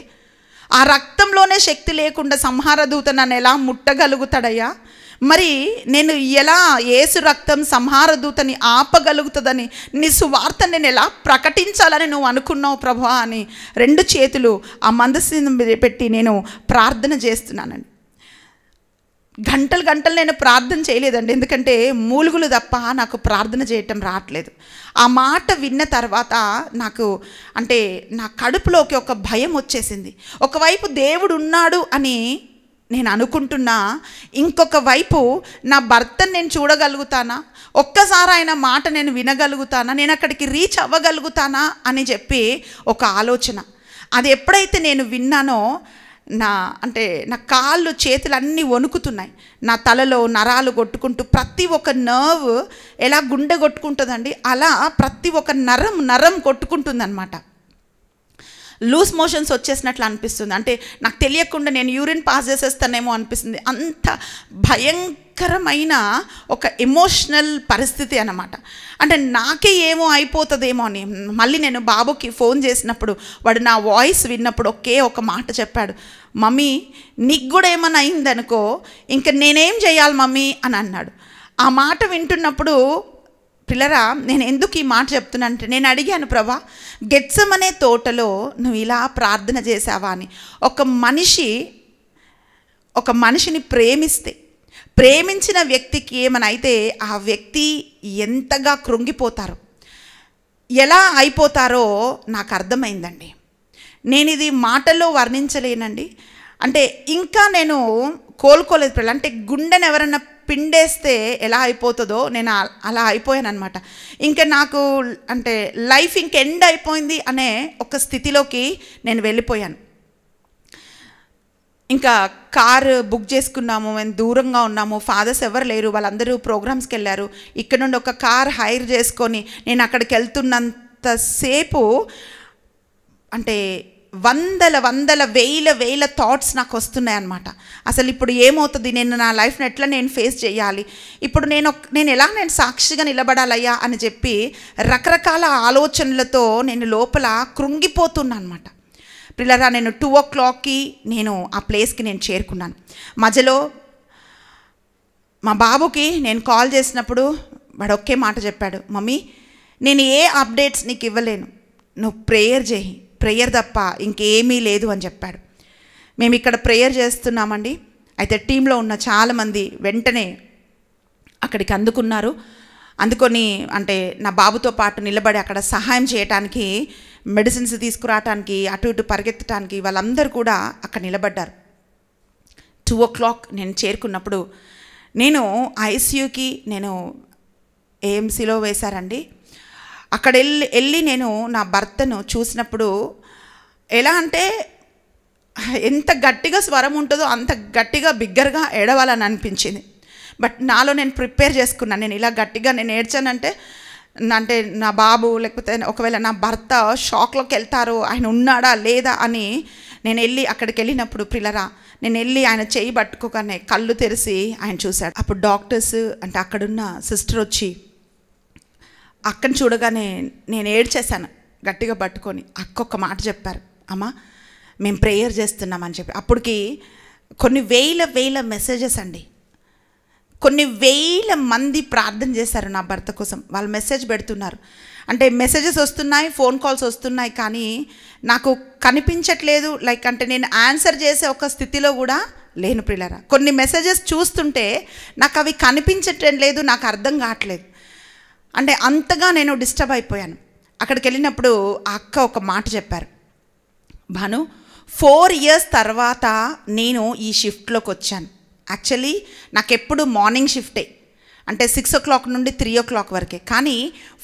ఆ రక్తంలోనే శక్తి లేకుండా సంహారదూత నన్ను ఎలా ముట్టగలుగుతాడయ్యా మరి నేను ఎలా ఏసు రక్తం సంహార దూతని ఆపగలుగుతుందని నీ సువార్త నేను ఎలా ప్రకటించాలని నువ్వు అనుకున్నావు ప్రభా అని రెండు చేతులు ఆ మందస్సుని పెట్టి నేను ప్రార్థన చేస్తున్నానండి గంటలు గంటలు నేను ప్రార్థన చేయలేదండి ఎందుకంటే మూలుగులు తప్ప నాకు ప్రార్థన చేయటం రావట్లేదు ఆ మాట విన్న తర్వాత నాకు అంటే నా కడుపులోకి ఒక భయం వచ్చేసింది ఒకవైపు దేవుడు ఉన్నాడు అని నేను అనుకుంటున్నా ఇంకొక వైపు నా భర్తను నేను చూడగలుగుతానా ఒక్కసారి ఆయన మాట నేను వినగలుగుతానా నేను అక్కడికి రీచ్ అవ్వగలుగుతానా అని చెప్పి ఒక ఆలోచన అది ఎప్పుడైతే నేను విన్నానో నా అంటే నా కాళ్ళు చేతులు అన్నీ వణుకుతున్నాయి నా తలలో నరాలు కొట్టుకుంటూ ప్రతి ఒక్క నర్వ్ ఎలా గుండె కొట్టుకుంటుందండి అలా ప్రతి ఒక్క నరం నరం కొట్టుకుంటుందన్నమాట లూస్ మోషన్స్ వచ్చేసినట్లు అనిపిస్తుంది అంటే నాకు తెలియకుండా నేను యూరిన్ పాస్ చేసేస్తానేమో అనిపిస్తుంది అంత భయంకరమైన ఒక ఎమోషనల్ పరిస్థితి అనమాట అంటే నాకే ఏమో అయిపోతుందేమో అని మళ్ళీ నేను బాబుకి ఫోన్ చేసినప్పుడు వాడు నా వాయిస్ విన్నప్పుడు ఒకే ఒక మాట చెప్పాడు మమ్మీ నీకు కూడా ఏమైనా అయిందనుకో ఇంకా నేనేం చేయాలి మమ్మీ అని అన్నాడు ఆ మాట వింటున్నప్పుడు పిల్లరా నేను ఎందుకు ఈ మాట అంటే నేను అడిగాను ప్రభా గెత్సమనే తోటలో నువ్వు ఇలా ప్రార్థన చేశావా అని ఒక మనిషి ఒక మనిషిని ప్రేమిస్తే ప్రేమించిన వ్యక్తికి ఏమనైతే ఆ వ్యక్తి ఎంతగా కృంగిపోతారు ఎలా అయిపోతారో నాకు అర్థమైందండి నేను ఇది మాటల్లో వర్ణించలేనండి అంటే ఇంకా నేను కోలుకోలేదు పిల్లలు అంటే గుండెను ఎవరన్నా పిండేస్తే ఎలా అయిపోతుందో నేను అలా అయిపోయాను అనమాట ఇంకా నాకు అంటే లైఫ్ ఇంకెండ్ అయిపోయింది అనే ఒక స్థితిలోకి నేను వెళ్ళిపోయాను ఇంకా కారు బుక్ చేసుకున్నాము మేము దూరంగా ఉన్నాము ఫాదర్స్ ఎవరు లేరు వాళ్ళందరూ ప్రోగ్రామ్స్కి వెళ్ళారు ఇక్కడ నుండి ఒక కార్ హైర్ చేసుకొని నేను అక్కడికి వెళ్తున్నంతసేపు అంటే వందల వందల వేల వేల థాట్స్ నాకు వస్తున్నాయి అనమాట అసలు ఇప్పుడు ఏమవుతుంది నేను నా లైఫ్ని ఎట్లా నేను ఫేస్ చేయాలి ఇప్పుడు నేను నేను ఎలా నేను సాక్షిగా నిలబడాలయ్యా అని చెప్పి రకరకాల ఆలోచనలతో నేను లోపల కృంగిపోతున్నా అనమాట పిల్లరా నేను టూ ఓ క్లాక్కి నేను ఆ ప్లేస్కి నేను చేరుకున్నాను మధ్యలో మా బాబుకి నేను కాల్ చేసినప్పుడు వాడు ఒకే మాట చెప్పాడు మమ్మీ నేను ఏ అప్డేట్స్ నీకు ఇవ్వలేను నువ్వు ప్రేయర్ చేయి ప్రేయర్ తప్ప ఇంకేమీ లేదు అని చెప్పాడు మేము ఇక్కడ ప్రేయర్ చేస్తున్నామండి అయితే టీంలో ఉన్న చాలామంది వెంటనే అక్కడికి అందుకున్నారు అందుకొని అంటే నా బాబుతో పాటు నిలబడి అక్కడ సహాయం చేయటానికి మెడిసిన్స్ తీసుకురావటానికి అటు ఇటు పరిగెత్తటానికి వాళ్ళందరూ కూడా అక్కడ నిలబడ్డారు టూ ఓ క్లాక్ నేను చేరుకున్నప్పుడు నేను ఐసీయూకి నేను ఏఎంసీలో వేశారండి అక్కడ వెళ్ళి వెళ్ళి నేను నా భర్తను చూసినప్పుడు ఎలా అంటే ఎంత గట్టిగా స్వరం ఉంటుందో అంత గట్టిగా బిగ్గరగా ఏడవాలని అనిపించింది బట్ నాలో నేను ప్రిపేర్ చేసుకున్నాను నేను ఇలా గట్టిగా నేను ఏడ్చానంటే అంటే నా బాబు లేకపోతే ఒకవేళ నా భర్త షాక్లోకి వెళ్తారు ఆయన ఉన్నాడా లేదా అని నేను వెళ్ళి అక్కడికి వెళ్ళినప్పుడు పిల్లరా నేను వెళ్ళి ఆయన చేయి పట్టుకోగానే కళ్ళు తెరిచి ఆయన చూశాడు అప్పుడు డాక్టర్స్ అంటే అక్కడున్న సిస్టర్ వచ్చి అక్కను చూడగానే నేను ఏడ్చేశాను గట్టిగా పట్టుకొని అక్క ఒక మాట చెప్పారు అమ్మా మేము ప్రేయర్ చేస్తున్నామని చెప్పి అప్పటికి కొన్ని వేల వేల మెసేజెస్ అండి కొన్ని వేల మంది ప్రార్థన చేశారు నా భర్త కోసం వాళ్ళు మెసేజ్ పెడుతున్నారు అంటే మెసేజెస్ వస్తున్నాయి ఫోన్ కాల్స్ వస్తున్నాయి కానీ నాకు కనిపించట్లేదు లైక్ అంటే నేను ఆన్సర్ చేసే ఒక స్థితిలో కూడా లేను ప్రిలరా కొన్ని మెసేజెస్ చూస్తుంటే నాకు అవి కనిపించటం లేదు నాకు అర్థం కావట్లేదు అంటే అంతగా నేను డిస్టర్బ్ అయిపోయాను అక్కడికి వెళ్ళినప్పుడు ఆ అక్క ఒక మాట చెప్పారు భాను ఫోర్ ఇయర్స్ తర్వాత నేను ఈ షిఫ్ట్లోకి వచ్చాను యాక్చువల్లీ నాకు ఎప్పుడు మార్నింగ్ షిఫ్టే అంటే సిక్స్ ఓ క్లాక్ నుండి త్రీ ఓ క్లాక్ వరకే కానీ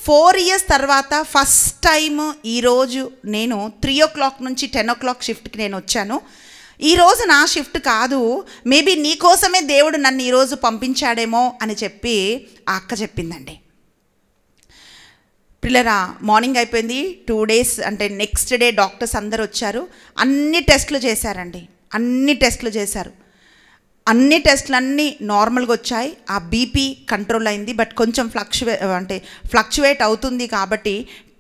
ఫోర్ ఇయర్స్ తర్వాత ఫస్ట్ టైం ఈరోజు నేను త్రీ ఓ క్లాక్ నుంచి టెన్ ఓ క్లాక్ షిఫ్ట్కి నేను వచ్చాను ఈరోజు నా షిఫ్ట్ కాదు మేబీ నీకోసమే దేవుడు నన్ను ఈరోజు పంపించాడేమో అని చెప్పి ఆ అక్క చెప్పిందండి పిల్లరా మార్నింగ్ అయిపోయింది టూ డేస్ అంటే నెక్స్ట్ డే డాక్టర్స్ అందరు వచ్చారు అన్ని టెస్ట్లు చేశారండి అన్ని టెస్ట్లు చేశారు అన్ని టెస్ట్లు అన్నీ నార్మల్గా వచ్చాయి ఆ బీపీ కంట్రోల్ అయింది బట్ కొంచెం ఫ్లక్చువే అంటే ఫ్లక్చువేట్ అవుతుంది కాబట్టి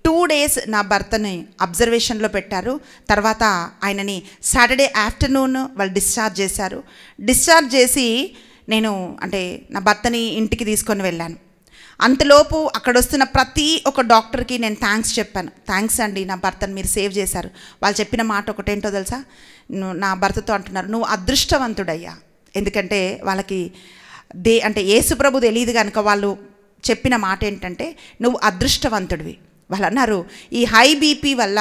టూ డేస్ నా భర్తని అబ్జర్వేషన్లో పెట్టారు తర్వాత ఆయనని సాటర్డే ఆఫ్టర్నూన్ వాళ్ళు డిశ్చార్జ్ చేశారు డిశ్చార్జ్ చేసి నేను అంటే నా భర్తని ఇంటికి తీసుకొని వెళ్ళాను అంతలోపు అక్కడ వస్తున్న ప్రతి ఒక్క డాక్టర్కి నేను థ్యాంక్స్ చెప్పాను థ్యాంక్స్ అండి నా భర్తను మీరు సేవ్ చేశారు వాళ్ళు చెప్పిన మాట ఒకటేంటో తెలుసా నా భర్తతో అంటున్నారు నువ్వు అదృష్టవంతుడయ్యా ఎందుకంటే వాళ్ళకి దే అంటే ఏసుప్రభు తెలియదు కనుక వాళ్ళు చెప్పిన మాట ఏంటంటే నువ్వు అదృష్టవంతుడివి వాళ్ళు అన్నారు ఈ హై బీపీ వల్ల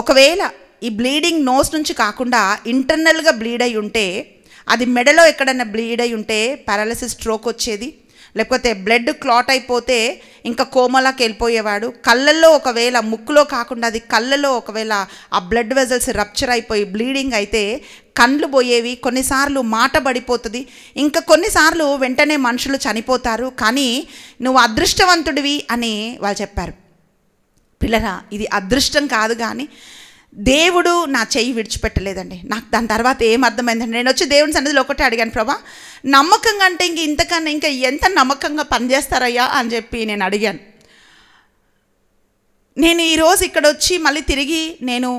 ఒకవేళ ఈ బ్లీడింగ్ నోస్ నుంచి కాకుండా ఇంటర్నల్గా బ్లీడ్ అయి ఉంటే అది మెడలో ఎక్కడన్నా బ్లీడ్ అయి ఉంటే పారాలసిస్ స్ట్రోక్ వచ్చేది లేకపోతే బ్లడ్ క్లాట్ అయిపోతే ఇంకా కోమలాకి వెళ్ళిపోయేవాడు కళ్ళల్లో ఒకవేళ ముక్కులో కాకుండా అది కళ్ళల్లో ఒకవేళ ఆ బ్లడ్ వెజల్స్ రప్చర్ అయిపోయి బ్లీడింగ్ అయితే కండ్లు పోయేవి కొన్నిసార్లు మాట పడిపోతుంది ఇంకా కొన్నిసార్లు వెంటనే మనుషులు చనిపోతారు కానీ నువ్వు అదృష్టవంతుడివి అని వాళ్ళు చెప్పారు పిల్లరా ఇది అదృష్టం కాదు కానీ దేవుడు నా చెయ్యి విడిచిపెట్టలేదండి నాకు దాని తర్వాత ఏం అర్థమైందండి నేను వచ్చి దేవుని సన్నిధిలో ఒకటే అడిగాను ప్రభా నమ్మకంగా అంటే ఇంక ఇంతకన్నా ఇంకా ఎంత నమ్మకంగా పనిచేస్తారయ్యా అని చెప్పి నేను అడిగాను నేను ఈరోజు ఇక్కడ వచ్చి మళ్ళీ తిరిగి నేను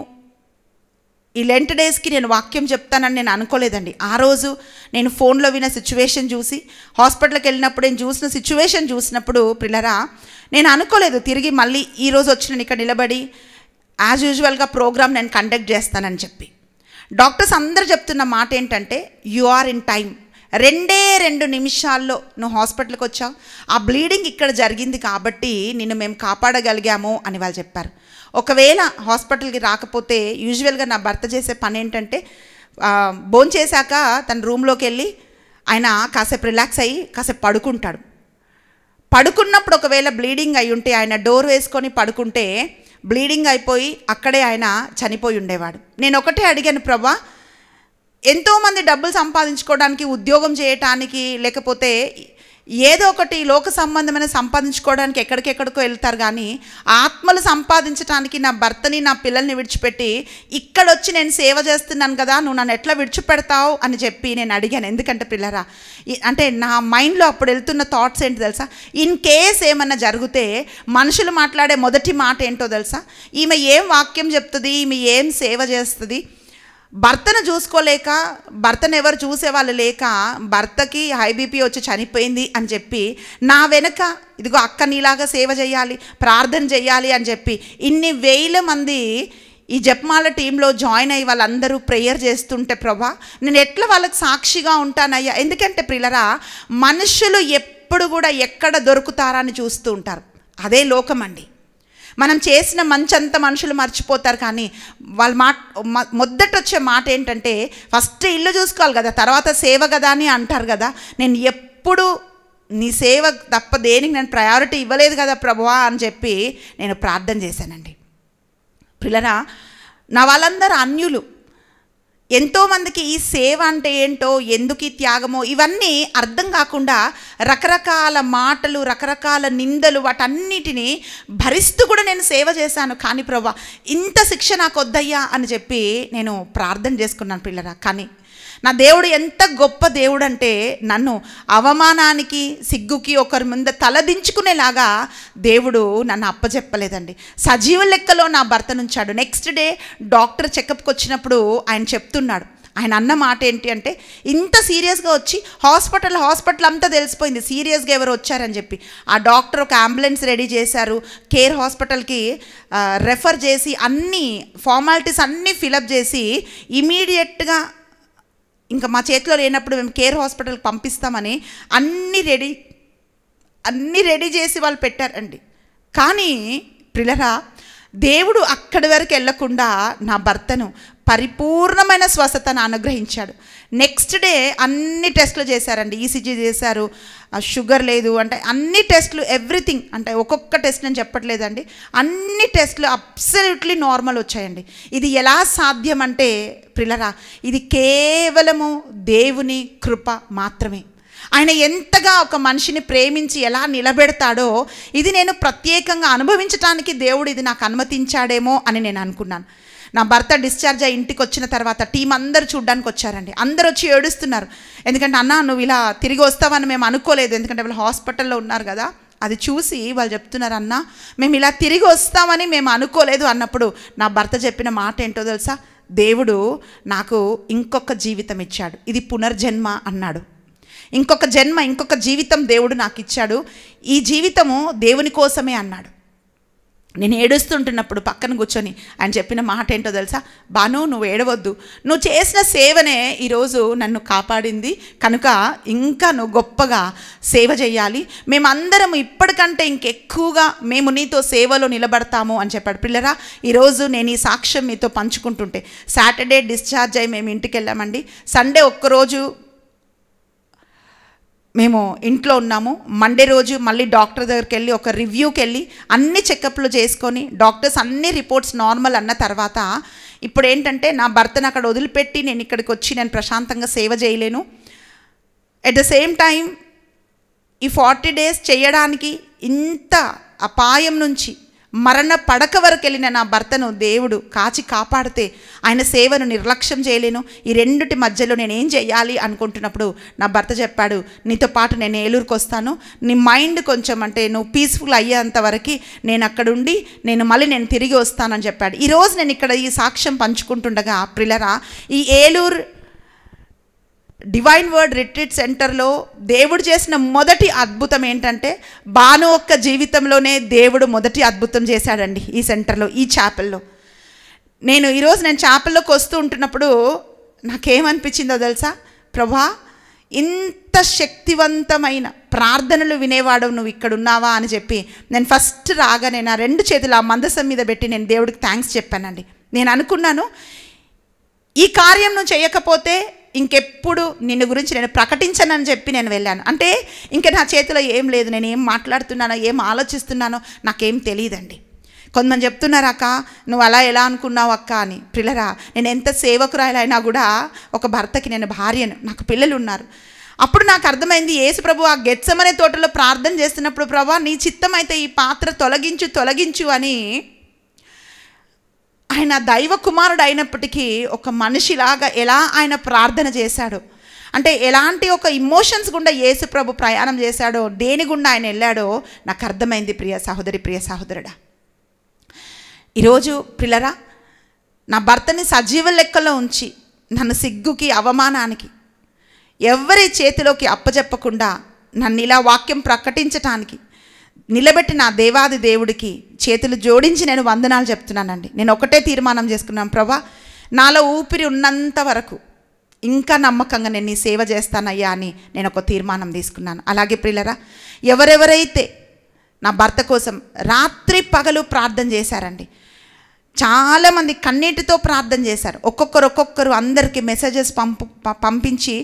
ఈ లెంట్ డేస్కి నేను వాక్యం చెప్తానని నేను అనుకోలేదండి ఆ రోజు నేను ఫోన్లో విన్న సిచ్యువేషన్ చూసి హాస్పిటల్కి వెళ్ళినప్పుడు నేను చూసిన సిచ్యువేషన్ చూసినప్పుడు పిల్లరా నేను అనుకోలేదు తిరిగి మళ్ళీ ఈరోజు వచ్చి నేను ఇక్కడ నిలబడి యాజ్ యూజువల్గా ప్రోగ్రామ్ నేను కండక్ట్ చేస్తానని చెప్పి డాక్టర్స్ అందరు చెప్తున్న మాట ఏంటంటే యు ఆర్ ఇన్ టైం రెండే రెండు నిమిషాల్లో నువ్వు హాస్పిటల్కి వచ్చావు ఆ బ్లీడింగ్ ఇక్కడ జరిగింది కాబట్టి నిన్ను మేము కాపాడగలిగాము అని వాళ్ళు చెప్పారు ఒకవేళ హాస్పిటల్కి రాకపోతే యూజువల్గా నా భర్త చేసే పని ఏంటంటే చేశాక తన రూమ్లోకి వెళ్ళి ఆయన కాసేపు రిలాక్స్ అయ్యి కాసేపు పడుకుంటాడు పడుకున్నప్పుడు ఒకవేళ బ్లీడింగ్ అయి ఉంటే ఆయన డోర్ వేసుకొని పడుకుంటే బ్లీడింగ్ అయిపోయి అక్కడే ఆయన చనిపోయి ఉండేవాడు నేను ఒకటే అడిగాను ప్రభా ఎంతోమంది డబ్బులు సంపాదించుకోవడానికి ఉద్యోగం చేయటానికి లేకపోతే ఏదో ఒకటి లోక సంబంధమైన సంపాదించుకోవడానికి ఎక్కడికెక్కడికో వెళ్తారు కానీ ఆత్మలు సంపాదించడానికి నా భర్తని నా పిల్లల్ని విడిచిపెట్టి ఇక్కడ వచ్చి నేను సేవ చేస్తున్నాను కదా నువ్వు నన్ను ఎట్లా విడిచిపెడతావు అని చెప్పి నేను అడిగాను ఎందుకంటే పిల్లరా అంటే నా మైండ్లో అప్పుడు వెళ్తున్న థాట్స్ ఏంటి తెలుసా ఇన్ కేస్ ఏమన్నా జరిగితే మనుషులు మాట్లాడే మొదటి మాట ఏంటో తెలుసా ఈమె ఏం వాక్యం చెప్తుంది ఈమె ఏం సేవ చేస్తుంది భర్తను చూసుకోలేక భర్తను ఎవరు చూసేవాళ్ళు లేక భర్తకి హై బీపీ వచ్చి చనిపోయింది అని చెప్పి నా వెనుక ఇదిగో అక్క నీలాగా సేవ చేయాలి ప్రార్థన చేయాలి అని చెప్పి ఇన్ని వేల మంది ఈ జపమాల టీంలో జాయిన్ అయ్యి వాళ్ళందరూ ప్రేయర్ చేస్తుంటే ప్రభా నేను ఎట్లా వాళ్ళకి సాక్షిగా ఉంటానయ్యా ఎందుకంటే ప్రిలరా మనుషులు ఎప్పుడు కూడా ఎక్కడ దొరుకుతారని చూస్తూ ఉంటారు అదే లోకం అండి మనం చేసిన అంత మనుషులు మర్చిపోతారు కానీ వాళ్ళ మాట మొదట వచ్చే మాట ఏంటంటే ఫస్ట్ ఇల్లు చూసుకోవాలి కదా తర్వాత సేవ కదా అని అంటారు కదా నేను ఎప్పుడు నీ సేవ తప్ప దేనికి నేను ప్రయారిటీ ఇవ్వలేదు కదా ప్రభువా అని చెప్పి నేను ప్రార్థన చేశానండి పిల్లరా నా వాళ్ళందరూ అన్యులు ఎంతోమందికి ఈ సేవ అంటే ఏంటో ఎందుకు ఈ త్యాగమో ఇవన్నీ అర్థం కాకుండా రకరకాల మాటలు రకరకాల నిందలు వాటన్నిటిని భరిస్తూ కూడా నేను సేవ చేశాను కానీ ప్రభా ఇంత శిక్ష నాకు వద్దయ్యా అని చెప్పి నేను ప్రార్థన చేసుకున్నాను పిల్లరా కానీ నా దేవుడు ఎంత గొప్ప దేవుడు అంటే నన్ను అవమానానికి సిగ్గుకి ఒకరి ముంద తలదించుకునేలాగా దేవుడు నన్ను అప్పచెప్పలేదండి సజీవ లెక్కలో నా ఉంచాడు నెక్స్ట్ డే డాక్టర్ చెకప్కి వచ్చినప్పుడు ఆయన చెప్తున్నాడు ఆయన అన్న మాట ఏంటి అంటే ఇంత సీరియస్గా వచ్చి హాస్పిటల్ హాస్పిటల్ అంతా తెలిసిపోయింది సీరియస్గా ఎవరు వచ్చారని చెప్పి ఆ డాక్టర్ ఒక అంబులెన్స్ రెడీ చేశారు కేర్ హాస్పిటల్కి రెఫర్ చేసి అన్ని ఫార్మాలిటీస్ అన్నీ ఫిలప్ చేసి ఇమీడియట్గా ఇంకా మా చేతిలో లేనప్పుడు మేము కేర్ హాస్పిటల్కి పంపిస్తామని అన్నీ రెడీ అన్నీ రెడీ చేసి వాళ్ళు పెట్టారండి కానీ ప్రిలరా దేవుడు అక్కడి వరకు వెళ్లకుండా నా భర్తను పరిపూర్ణమైన స్వస్థతను అనుగ్రహించాడు నెక్స్ట్ డే అన్ని టెస్టులు చేశారండి ఈసీజీ e చేశారు షుగర్ లేదు అంటే అన్ని టెస్టులు ఎవ్రీథింగ్ అంటే ఒక్కొక్క టెస్ట్ నేను చెప్పట్లేదండి అన్ని టెస్టులు అబ్సల్యూట్లీ నార్మల్ వచ్చాయండి ఇది ఎలా సాధ్యం అంటే ప్రిలరా ఇది కేవలము దేవుని కృప మాత్రమే ఆయన ఎంతగా ఒక మనిషిని ప్రేమించి ఎలా నిలబెడతాడో ఇది నేను ప్రత్యేకంగా అనుభవించడానికి దేవుడు ఇది నాకు అనుమతించాడేమో అని నేను అనుకున్నాను నా భర్త డిశ్చార్జ్ అయ్యి ఇంటికి వచ్చిన తర్వాత టీం అందరు చూడ్డానికి వచ్చారండి అందరు వచ్చి ఏడుస్తున్నారు ఎందుకంటే అన్న నువ్వు ఇలా తిరిగి వస్తావని మేము అనుకోలేదు ఎందుకంటే వాళ్ళు హాస్పిటల్లో ఉన్నారు కదా అది చూసి వాళ్ళు చెప్తున్నారు అన్న మేము ఇలా తిరిగి వస్తామని మేము అనుకోలేదు అన్నప్పుడు నా భర్త చెప్పిన మాట ఏంటో తెలుసా దేవుడు నాకు ఇంకొక జీవితం ఇచ్చాడు ఇది పునర్జన్మ అన్నాడు ఇంకొక జన్మ ఇంకొక జీవితం దేవుడు నాకు ఇచ్చాడు ఈ జీవితము దేవుని కోసమే అన్నాడు నేను ఏడుస్తుంటున్నప్పుడు పక్కన కూర్చొని ఆయన చెప్పిన మాట ఏంటో తెలుసా బాను నువ్వు ఏడవద్దు నువ్వు చేసిన సేవనే ఈరోజు నన్ను కాపాడింది కనుక ఇంకా నువ్వు గొప్పగా సేవ చేయాలి మేమందరం ఇప్పటికంటే ఇంకెక్కువగా మేము నీతో సేవలో నిలబడతాము అని చెప్పాడు పిల్లరా ఈరోజు నేను ఈ సాక్ష్యం మీతో పంచుకుంటుంటే సాటర్డే డిశ్చార్జ్ అయ్యి మేము ఇంటికి వెళ్ళామండి సండే ఒక్కరోజు మేము ఇంట్లో ఉన్నాము మండే రోజు మళ్ళీ డాక్టర్ దగ్గరికి వెళ్ళి ఒక రివ్యూకి వెళ్ళి అన్ని చెకప్లు చేసుకొని డాక్టర్స్ అన్ని రిపోర్ట్స్ నార్మల్ అన్న తర్వాత ఇప్పుడు ఏంటంటే నా భర్తను అక్కడ వదిలిపెట్టి నేను ఇక్కడికి వచ్చి నేను ప్రశాంతంగా సేవ చేయలేను అట్ ద సేమ్ టైం ఈ ఫార్టీ డేస్ చేయడానికి ఇంత అపాయం నుంచి మరణ పడక వరకు వెళ్ళిన నా భర్తను దేవుడు కాచి కాపాడితే ఆయన సేవను నిర్లక్ష్యం చేయలేను ఈ రెండుటి మధ్యలో నేనేం చేయాలి అనుకుంటున్నప్పుడు నా భర్త చెప్పాడు నీతో పాటు నేను ఏలూరుకు వస్తాను నీ మైండ్ కొంచెం అంటే నువ్వు పీస్ఫుల్ అయ్యేంత వరకు నేను అక్కడుండి నేను మళ్ళీ నేను తిరిగి వస్తానని చెప్పాడు ఈరోజు నేను ఇక్కడ ఈ సాక్ష్యం పంచుకుంటుండగా ప్రిలరా ఈ ఏలూరు డివైన్ వర్డ్ రిట్రీట్ సెంటర్లో దేవుడు చేసిన మొదటి అద్భుతం ఏంటంటే బాను ఒక్క జీవితంలోనే దేవుడు మొదటి అద్భుతం చేశాడండి ఈ సెంటర్లో ఈ చేపల్లో నేను ఈరోజు నేను చేపల్లోకి వస్తూ ఉంటున్నప్పుడు నాకేమనిపించిందో తెలుసా ప్రభా ఇంత శక్తివంతమైన ప్రార్థనలు వినేవాడు నువ్వు ఇక్కడ ఉన్నావా అని చెప్పి నేను ఫస్ట్ రాగా నేను ఆ రెండు చేతులు ఆ మందసం మీద పెట్టి నేను దేవుడికి థ్యాంక్స్ చెప్పానండి నేను అనుకున్నాను ఈ కార్యం నువ్వు చేయకపోతే ఇంకెప్పుడు నిన్ను గురించి నేను ప్రకటించనని చెప్పి నేను వెళ్ళాను అంటే ఇంక నా చేతిలో ఏం లేదు నేను ఏం మాట్లాడుతున్నానో ఏం ఆలోచిస్తున్నానో నాకేం తెలియదండి కొంతమంది చెప్తున్నారు అక్క నువ్వు అలా ఎలా అనుకున్నావు అక్క అని పిల్లరా నేను ఎంత సేవకురాయలైనా కూడా ఒక భర్తకి నేను భార్యను నాకు పిల్లలు ఉన్నారు అప్పుడు నాకు అర్థమైంది ఏసు ప్రభు ఆ గెత్సమనే తోటలో ప్రార్థన చేస్తున్నప్పుడు ప్రభా నీ చిత్తం అయితే ఈ పాత్ర తొలగించు తొలగించు అని ఆయన దైవ కుమారుడు అయినప్పటికీ ఒక మనిషిలాగా ఎలా ఆయన ప్రార్థన చేశాడు అంటే ఎలాంటి ఒక ఇమోషన్స్ గుండా యేసు ప్రభు ప్రయాణం చేశాడో దేని గుండా ఆయన వెళ్ళాడో నాకు అర్థమైంది ప్రియ సహోదరి ప్రియ సహోదరుడా ఈరోజు పిల్లరా నా భర్తని సజీవ లెక్కలో ఉంచి నన్ను సిగ్గుకి అవమానానికి ఎవరి చేతిలోకి అప్పజెప్పకుండా నన్ను ఇలా వాక్యం ప్రకటించటానికి నిలబెట్టి నా దేవాది దేవుడికి చేతులు జోడించి నేను వందనాలు చెప్తున్నానండి నేను ఒకటే తీర్మానం చేసుకున్నాను ప్రభా నాలో ఊపిరి ఉన్నంత వరకు ఇంకా నమ్మకంగా నేను నీ సేవ చేస్తానయ్యా అని నేను ఒక తీర్మానం తీసుకున్నాను అలాగే ప్రిలరా ఎవరెవరైతే నా భర్త కోసం రాత్రి పగలు ప్రార్థన చేశారండి చాలామంది కన్నీటితో ప్రార్థన చేశారు ఒక్కొక్కరు ఒక్కొక్కరు అందరికీ మెసేజెస్ పంపు పంపించి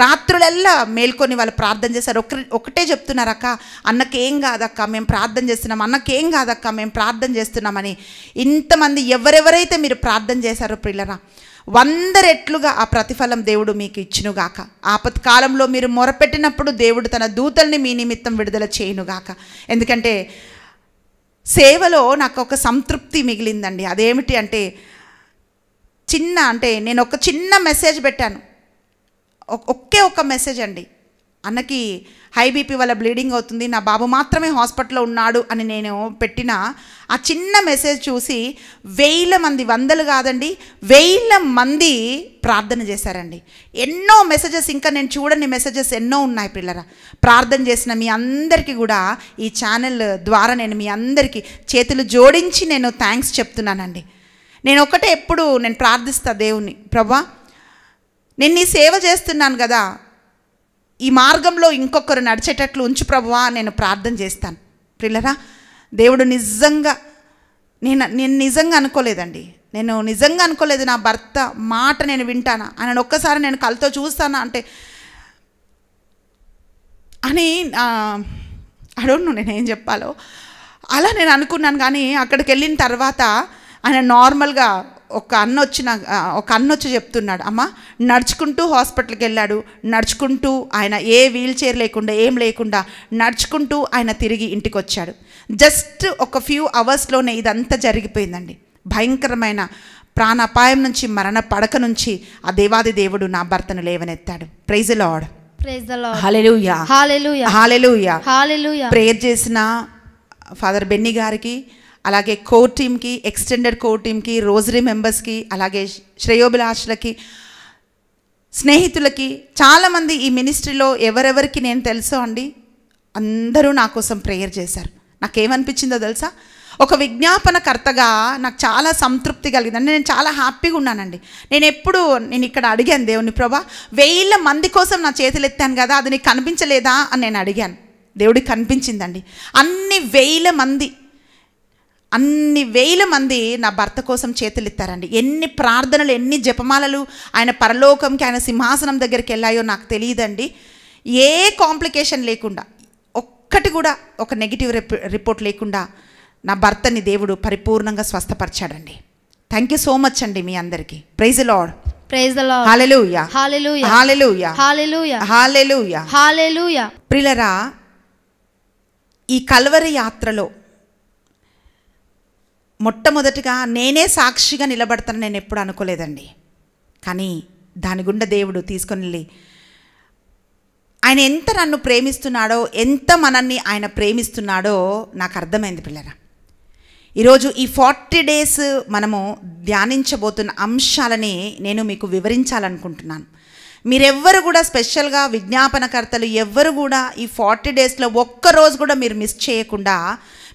రాత్రులల్లా మేల్కొని వాళ్ళు ప్రార్థన చేశారు ఒకరి ఒకటే చెప్తున్నారు అక్క అన్నకేం కాదక్క మేము ప్రార్థన చేస్తున్నాం అన్నకేం కాదక్క మేము ప్రార్థన చేస్తున్నామని ఇంతమంది ఎవరెవరైతే మీరు ప్రార్థన చేశారో పిల్లరా వందరెట్లుగా ఆ ప్రతిఫలం దేవుడు మీకు ఇచ్చినుగాక ఆపత్కాలంలో మీరు మొరపెట్టినప్పుడు దేవుడు తన దూతల్ని మీ నిమిత్తం విడుదల చేయునుగాక ఎందుకంటే సేవలో నాకు ఒక సంతృప్తి మిగిలిందండి అదేమిటి అంటే చిన్న అంటే నేను ఒక చిన్న మెసేజ్ పెట్టాను ఒకే ఒక మెసేజ్ అండి అన్నకి హై బీపీ వల్ల బ్లీడింగ్ అవుతుంది నా బాబు మాత్రమే హాస్పిటల్లో ఉన్నాడు అని నేను పెట్టిన ఆ చిన్న మెసేజ్ చూసి వేల మంది వందలు కాదండి వేల మంది ప్రార్థన చేశారండి ఎన్నో మెసేజెస్ ఇంకా నేను చూడని మెసేజెస్ ఎన్నో ఉన్నాయి పిల్లరా ప్రార్థన చేసిన మీ అందరికీ కూడా ఈ ఛానల్ ద్వారా నేను మీ అందరికీ చేతులు జోడించి నేను థ్యాంక్స్ చెప్తున్నానండి నేను ఒకటే ఎప్పుడు నేను ప్రార్థిస్తా దేవుని ప్రభా నేను నీ సేవ చేస్తున్నాను కదా ఈ మార్గంలో ఇంకొకరు నడిచేటట్లు ఉంచు ప్రభువా నేను ప్రార్థన చేస్తాను ప్రిల్లరా దేవుడు నిజంగా నేను నేను నిజంగా అనుకోలేదండి నేను నిజంగా అనుకోలేదు నా భర్త మాట నేను వింటానా ఆయన ఒక్కసారి నేను కళ్ళతో చూస్తానా అంటే అని అడోను నేను ఏం చెప్పాలో అలా నేను అనుకున్నాను కానీ అక్కడికి వెళ్ళిన తర్వాత ఆయన నార్మల్గా ఒక అన్న వచ్చిన ఒక అన్న వచ్చి చెప్తున్నాడు అమ్మ నడుచుకుంటూ హాస్పిటల్కి వెళ్ళాడు నడుచుకుంటూ ఆయన ఏ వీల్ చైర్ లేకుండా ఏం లేకుండా నడుచుకుంటూ ఆయన తిరిగి ఇంటికి వచ్చాడు జస్ట్ ఒక ఫ్యూ అవర్స్లోనే ఇదంతా జరిగిపోయిందండి భయంకరమైన ప్రాణాపాయం నుంచి మరణ పడక నుంచి ఆ దేవాది దేవుడు నా భర్తను లేవనెత్తాడు ప్రైజ్ లాడ్ ప్రేర్ చేసిన ఫాదర్ బెన్నీ గారికి అలాగే కోర్ టీమ్కి ఎక్స్టెండెడ్ కోర్ టీమ్కి రోజరీ మెంబర్స్కి అలాగే శ్రేయోభిలాషులకి స్నేహితులకి చాలామంది ఈ మినిస్ట్రీలో ఎవరెవరికి నేను తెలుసో అండి అందరూ నా కోసం ప్రేయర్ చేశారు నాకేమనిపించిందో తెలుసా ఒక విజ్ఞాపనకర్తగా నాకు చాలా సంతృప్తి కలిగిందండి నేను చాలా హ్యాపీగా ఉన్నానండి నేను ఎప్పుడు నేను ఇక్కడ అడిగాను దేవుని ప్రభా వేల మంది కోసం నా చేతులు ఎత్తాను కదా అది నీకు కనిపించలేదా అని నేను అడిగాను దేవుడికి కనిపించిందండి అన్ని వేల మంది అన్ని వేల మంది నా భర్త కోసం చేతులెత్తారండి ఎన్ని ప్రార్థనలు ఎన్ని జపమాలలు ఆయన పరలోకంకి ఆయన సింహాసనం దగ్గరికి వెళ్ళాయో నాకు తెలియదండి ఏ కాంప్లికేషన్ లేకుండా ఒక్కటి కూడా ఒక నెగిటివ్ రిపోర్ట్ లేకుండా నా భర్తని దేవుడు పరిపూర్ణంగా స్వస్థపరిచాడండి థ్యాంక్ యూ సో మచ్ అండి మీ అందరికీ ప్రైజ్ లాడ్ ప్రిలరా ఈ కల్వరి యాత్రలో మొట్టమొదటిగా నేనే సాక్షిగా నిలబడతాను నేను ఎప్పుడు అనుకోలేదండి కానీ దాని గుండా దేవుడు తీసుకొని వెళ్ళి ఆయన ఎంత నన్ను ప్రేమిస్తున్నాడో ఎంత మనల్ని ఆయన ప్రేమిస్తున్నాడో నాకు అర్థమైంది పిల్లరా ఈరోజు ఈ ఫార్టీ డేస్ మనము ధ్యానించబోతున్న అంశాలని నేను మీకు వివరించాలనుకుంటున్నాను మీరెవ్వరు కూడా స్పెషల్గా విజ్ఞాపనకర్తలు ఎవ్వరు కూడా ఈ ఫార్టీ డేస్లో ఒక్కరోజు కూడా మీరు మిస్ చేయకుండా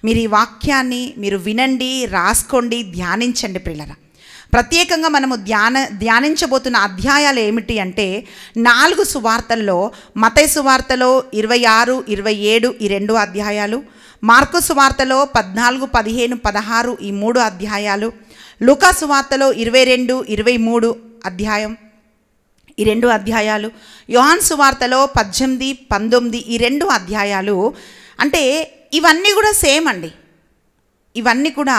మీరు ఈ వాక్యాన్ని మీరు వినండి రాసుకోండి ధ్యానించండి పిల్లల ప్రత్యేకంగా మనము ధ్యాన ధ్యానించబోతున్న అధ్యాయాలు ఏమిటి అంటే నాలుగు సువార్తల్లో మతయ సువార్తలో ఇరవై ఆరు ఇరవై ఏడు ఈ రెండు అధ్యాయాలు మార్కు సువార్తలో పద్నాలుగు పదిహేను పదహారు ఈ మూడు అధ్యాయాలు లుకా సువార్తలో ఇరవై రెండు ఇరవై మూడు అధ్యాయం ఈ రెండు అధ్యాయాలు యోహాన్ వార్తలో పద్దెనిమిది పంతొమ్మిది ఈ రెండు అధ్యాయాలు అంటే ఇవన్నీ కూడా సేమ్ అండి ఇవన్నీ కూడా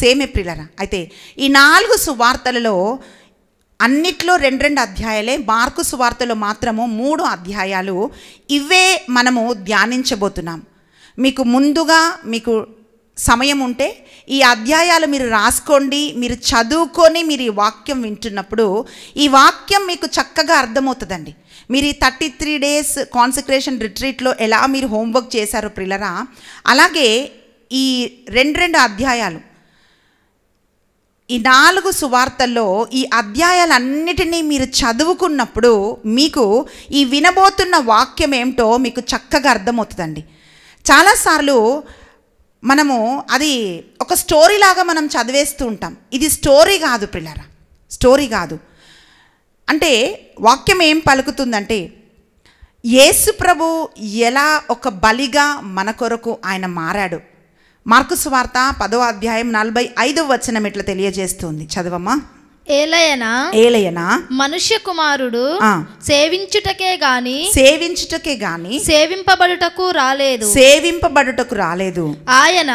సేమ్ ఎప్రిలరా అయితే ఈ నాలుగు సువార్తలలో అన్నిట్లో రెండు రెండు అధ్యాయాలే మార్కు సువార్తలు మాత్రము మూడు అధ్యాయాలు ఇవే మనము ధ్యానించబోతున్నాం మీకు ముందుగా మీకు సమయం ఉంటే ఈ అధ్యాయాలు మీరు రాసుకోండి మీరు చదువుకొని మీరు ఈ వాక్యం వింటున్నప్పుడు ఈ వాక్యం మీకు చక్కగా అర్థమవుతుందండి మీరు ఈ థర్టీ త్రీ డేస్ కాన్సన్ట్రేషన్ రిట్రీట్లో ఎలా మీరు హోంవర్క్ చేశారో ప్రిలరా అలాగే ఈ రెండు రెండు అధ్యాయాలు ఈ నాలుగు సువార్తల్లో ఈ అధ్యాయాలన్నిటినీ మీరు చదువుకున్నప్పుడు మీకు ఈ వినబోతున్న వాక్యం ఏమిటో మీకు చక్కగా అర్థమవుతుందండి చాలాసార్లు మనము అది ఒక స్టోరీ లాగా మనం చదివేస్తూ ఉంటాం ఇది స్టోరీ కాదు పిల్లరా స్టోరీ కాదు అంటే వాక్యం ఏం పలుకుతుందంటే యేసు ప్రభు ఎలా ఒక బలిగా మన కొరకు ఆయన మారాడు మార్కు వార్త పదో అధ్యాయం నలభై ఐదవ వచనం ఇట్లా తెలియజేస్తుంది చదవమ్మా ఏలయనా మనుష్య కుమారుడు సేవించుటకే గాని సేవించుటకే గాని సేవింపబడుటకు రాలేదు సేవింపబడుటకు రాలేదు ఆయన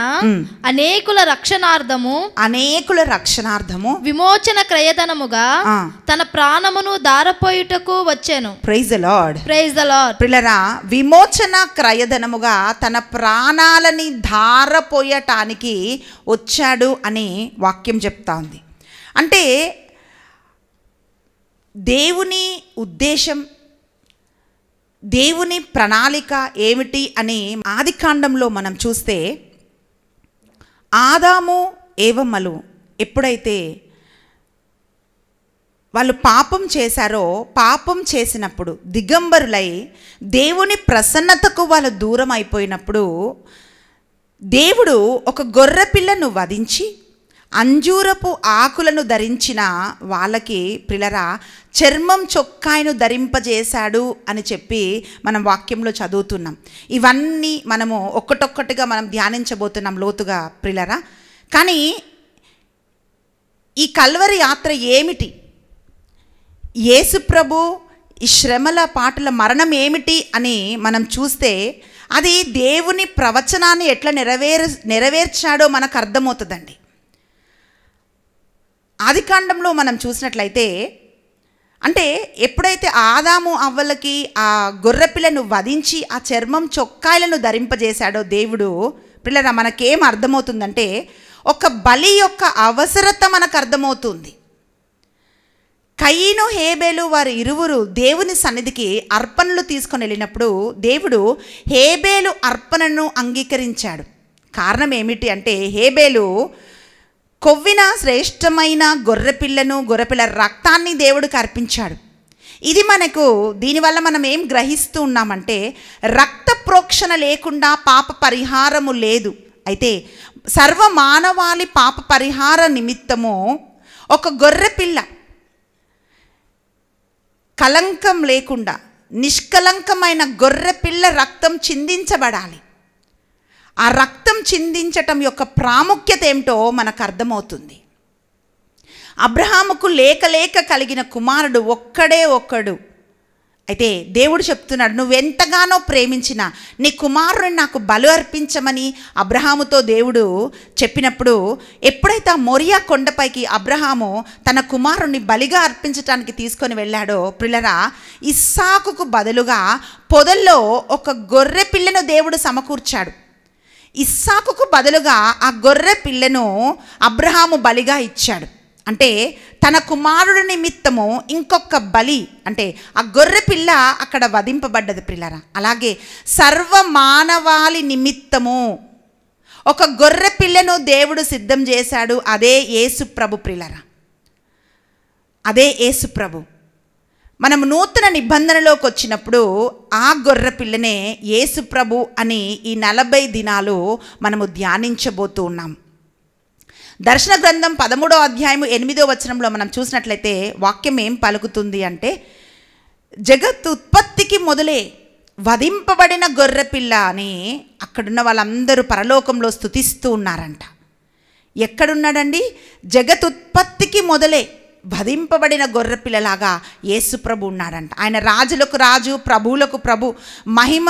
అనేకుల రక్షణార్థము అనేకుల రక్షణార్థము విమోచన క్రయధనముగా తన ప్రాణమును దారపోయుటకు వచ్చాను ప్రైజ్ లార్డ్ ప్రైజ్ లార్డ్ పిల్లరా విమోచన క్రయధనముగా తన ప్రాణాలని దారపోయటానికి వచ్చాడు అని వాక్యం చెప్తా ఉంది అంటే దేవుని ఉద్దేశం దేవుని ప్రణాళిక ఏమిటి అని ఆదికాండంలో మనం చూస్తే ఆదాము ఏవమ్మలు ఎప్పుడైతే వాళ్ళు పాపం చేశారో పాపం చేసినప్పుడు దిగంబరులై దేవుని ప్రసన్నతకు వాళ్ళు దూరం అయిపోయినప్పుడు దేవుడు ఒక గొర్రెపిల్లను వధించి అంజూరపు ఆకులను ధరించిన వాళ్ళకి ప్రిలరా చర్మం చొక్కాయను ధరింపజేశాడు అని చెప్పి మనం వాక్యంలో చదువుతున్నాం ఇవన్నీ మనము ఒక్కటొక్కటిగా మనం ధ్యానించబోతున్నాం లోతుగా ప్రిలరా కానీ ఈ కల్వరి యాత్ర ఏమిటి ఏసుప్రభు ఈ శ్రమల పాటల మరణం ఏమిటి అని మనం చూస్తే అది దేవుని ప్రవచనాన్ని ఎట్లా నెరవేర్ నెరవేర్చాడో మనకు అర్థమవుతుందండి ఆదికాండంలో మనం చూసినట్లయితే అంటే ఎప్పుడైతే ఆదాము అవ్వలకి ఆ గొర్రెపిల్లను వధించి ఆ చర్మం చొక్కాయలను ధరింపజేశాడో దేవుడు పిల్లరా మనకేం అర్థమవుతుందంటే ఒక బలి యొక్క అవసరత మనకు అర్థమవుతుంది కయ్యను హేబేలు వారి ఇరువురు దేవుని సన్నిధికి అర్పణలు తీసుకొని వెళ్ళినప్పుడు దేవుడు హేబేలు అర్పణను అంగీకరించాడు కారణం ఏమిటి అంటే హేబేలు కొవ్విన శ్రేష్టమైన గొర్రెపిల్లను గొర్రెపిల్ల రక్తాన్ని దేవుడికి అర్పించాడు ఇది మనకు దీనివల్ల మనం ఏం గ్రహిస్తూ ఉన్నామంటే రక్త ప్రోక్షణ లేకుండా పాప పరిహారము లేదు అయితే సర్వ మానవాళి పాప పరిహార నిమిత్తము ఒక గొర్రెపిల్ల కలంకం లేకుండా నిష్కలంకమైన గొర్రెపిల్ల రక్తం చిందించబడాలి ఆ రక్తం చిందించటం యొక్క ప్రాముఖ్యత ఏమిటో మనకు అర్థమవుతుంది అబ్రహాముకు లేక లేక కలిగిన కుమారుడు ఒక్కడే ఒక్కడు అయితే దేవుడు చెప్తున్నాడు నువ్వెంతగానో ప్రేమించిన నీ కుమారుని నాకు బలు అర్పించమని అబ్రహాముతో దేవుడు చెప్పినప్పుడు ఎప్పుడైతే ఆ మొరియా కొండపైకి అబ్రహాము తన కుమారుణ్ణి బలిగా అర్పించటానికి తీసుకొని వెళ్ళాడో పిల్లరా ఇస్సాకుకు బదులుగా పొదల్లో ఒక గొర్రె పిల్లను దేవుడు సమకూర్చాడు ఇస్సాకుకు బదులుగా ఆ గొర్రె పిల్లను అబ్రహాము బలిగా ఇచ్చాడు అంటే తన కుమారుడి నిమిత్తము ఇంకొక బలి అంటే ఆ గొర్రె పిల్ల అక్కడ వధింపబడ్డది పిల్లరా అలాగే సర్వ మానవాళి నిమిత్తము ఒక గొర్రె పిల్లను దేవుడు సిద్ధం చేశాడు అదే ఏసుప్రభు ప్రభు ప్రిలరా అదే ఏసుప్రభు ప్రభు మనం నూతన నిబంధనలోకి వచ్చినప్పుడు ఆ గొర్రె పిల్లనే యేసుప్రభు అని ఈ నలభై దినాలు మనము ధ్యానించబోతూ ఉన్నాం దర్శన గ్రంథం పదమూడో అధ్యాయము ఎనిమిదో వచనంలో మనం చూసినట్లయితే వాక్యం ఏం పలుకుతుంది అంటే జగత్ ఉత్పత్తికి మొదలే వధింపబడిన గొర్రెపిల్ల అని అక్కడున్న వాళ్ళందరూ పరలోకంలో స్థుతిస్తూ ఉన్నారంట ఎక్కడున్నాడండి జగత్ ఉత్పత్తికి మొదలే వధింపబడిన గొర్రెపిల్లలాగా యేసుప్రభు ఉన్నాడంట ఆయన రాజులకు రాజు ప్రభువులకు ప్రభు మహిమ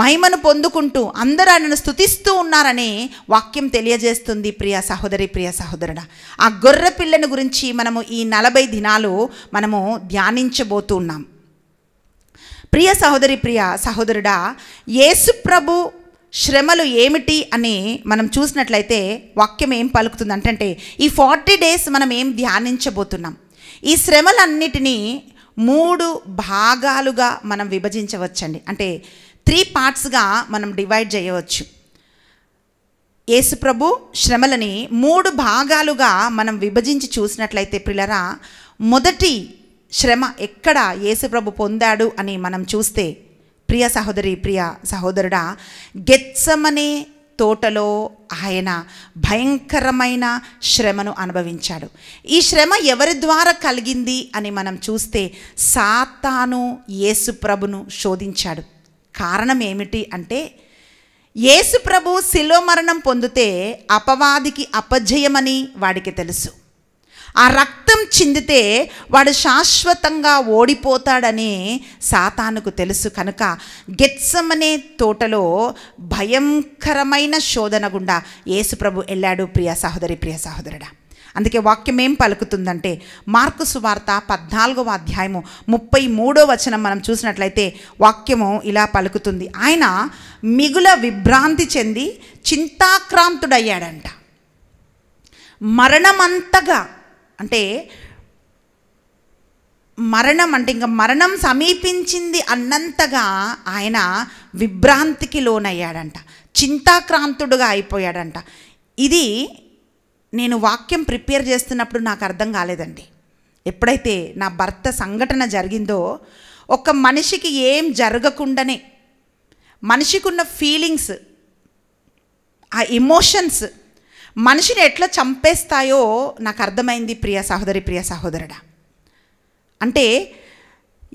మహిమను పొందుకుంటూ అందరూ ఆయనను స్థుతిస్తూ ఉన్నారని వాక్యం తెలియజేస్తుంది ప్రియ సహోదరి ప్రియ సహోదరుడ ఆ గొర్రె పిల్లను గురించి మనము ఈ నలభై దినాలు మనము ధ్యానించబోతున్నాం ప్రియ సహోదరి ప్రియ సహోదరుడా యేసుప్రభు శ్రమలు ఏమిటి అని మనం చూసినట్లయితే వాక్యం ఏం పలుకుతుంది అంటే ఈ ఫార్టీ డేస్ మనం ఏం ధ్యానించబోతున్నాం ఈ శ్రమలన్నిటినీ మూడు భాగాలుగా మనం విభజించవచ్చండి అంటే త్రీ పార్ట్స్గా మనం డివైడ్ చేయవచ్చు యేసుప్రభు శ్రమలని మూడు భాగాలుగా మనం విభజించి చూసినట్లయితే ప్రిలరా మొదటి శ్రమ ఎక్కడ యేసుప్రభు పొందాడు అని మనం చూస్తే ప్రియ సహోదరి ప్రియ సహోదరుడా గెత్సమనే తోటలో ఆయన భయంకరమైన శ్రమను అనుభవించాడు ఈ శ్రమ ఎవరి ద్వారా కలిగింది అని మనం చూస్తే సాతాను యేసు ప్రభును శోధించాడు కారణం ఏమిటి అంటే యేసు ప్రభు శిలో మరణం పొందితే అపవాదికి అపజయమని వాడికి తెలుసు ఆ రక్తం చిందితే వాడు శాశ్వతంగా ఓడిపోతాడని సాతానుకు తెలుసు కనుక గెత్సమనే తోటలో భయంకరమైన శోధన గుండా యేసుప్రభు వెళ్ళాడు ప్రియ సహోదరి ప్రియ సహోదరుడా అందుకే వాక్యం ఏం పలుకుతుందంటే మార్కు సువార్త పద్నాలుగవ అధ్యాయము ముప్పై మూడో వచనం మనం చూసినట్లయితే వాక్యము ఇలా పలుకుతుంది ఆయన మిగుల విభ్రాంతి చెంది చింతాక్రాంతుడయ్యాడంట మరణమంతగా అంటే మరణం అంటే ఇంకా మరణం సమీపించింది అన్నంతగా ఆయన విభ్రాంతికి లోనయ్యాడంట చింతాక్రాంతుడుగా అయిపోయాడంట ఇది నేను వాక్యం ప్రిపేర్ చేస్తున్నప్పుడు నాకు అర్థం కాలేదండి ఎప్పుడైతే నా భర్త సంఘటన జరిగిందో ఒక మనిషికి ఏం జరగకుండానే మనిషికి ఉన్న ఫీలింగ్స్ ఆ ఎమోషన్స్ మనిషిని ఎట్లా చంపేస్తాయో నాకు అర్థమైంది ప్రియ సహోదరి ప్రియ సహోదరుడా అంటే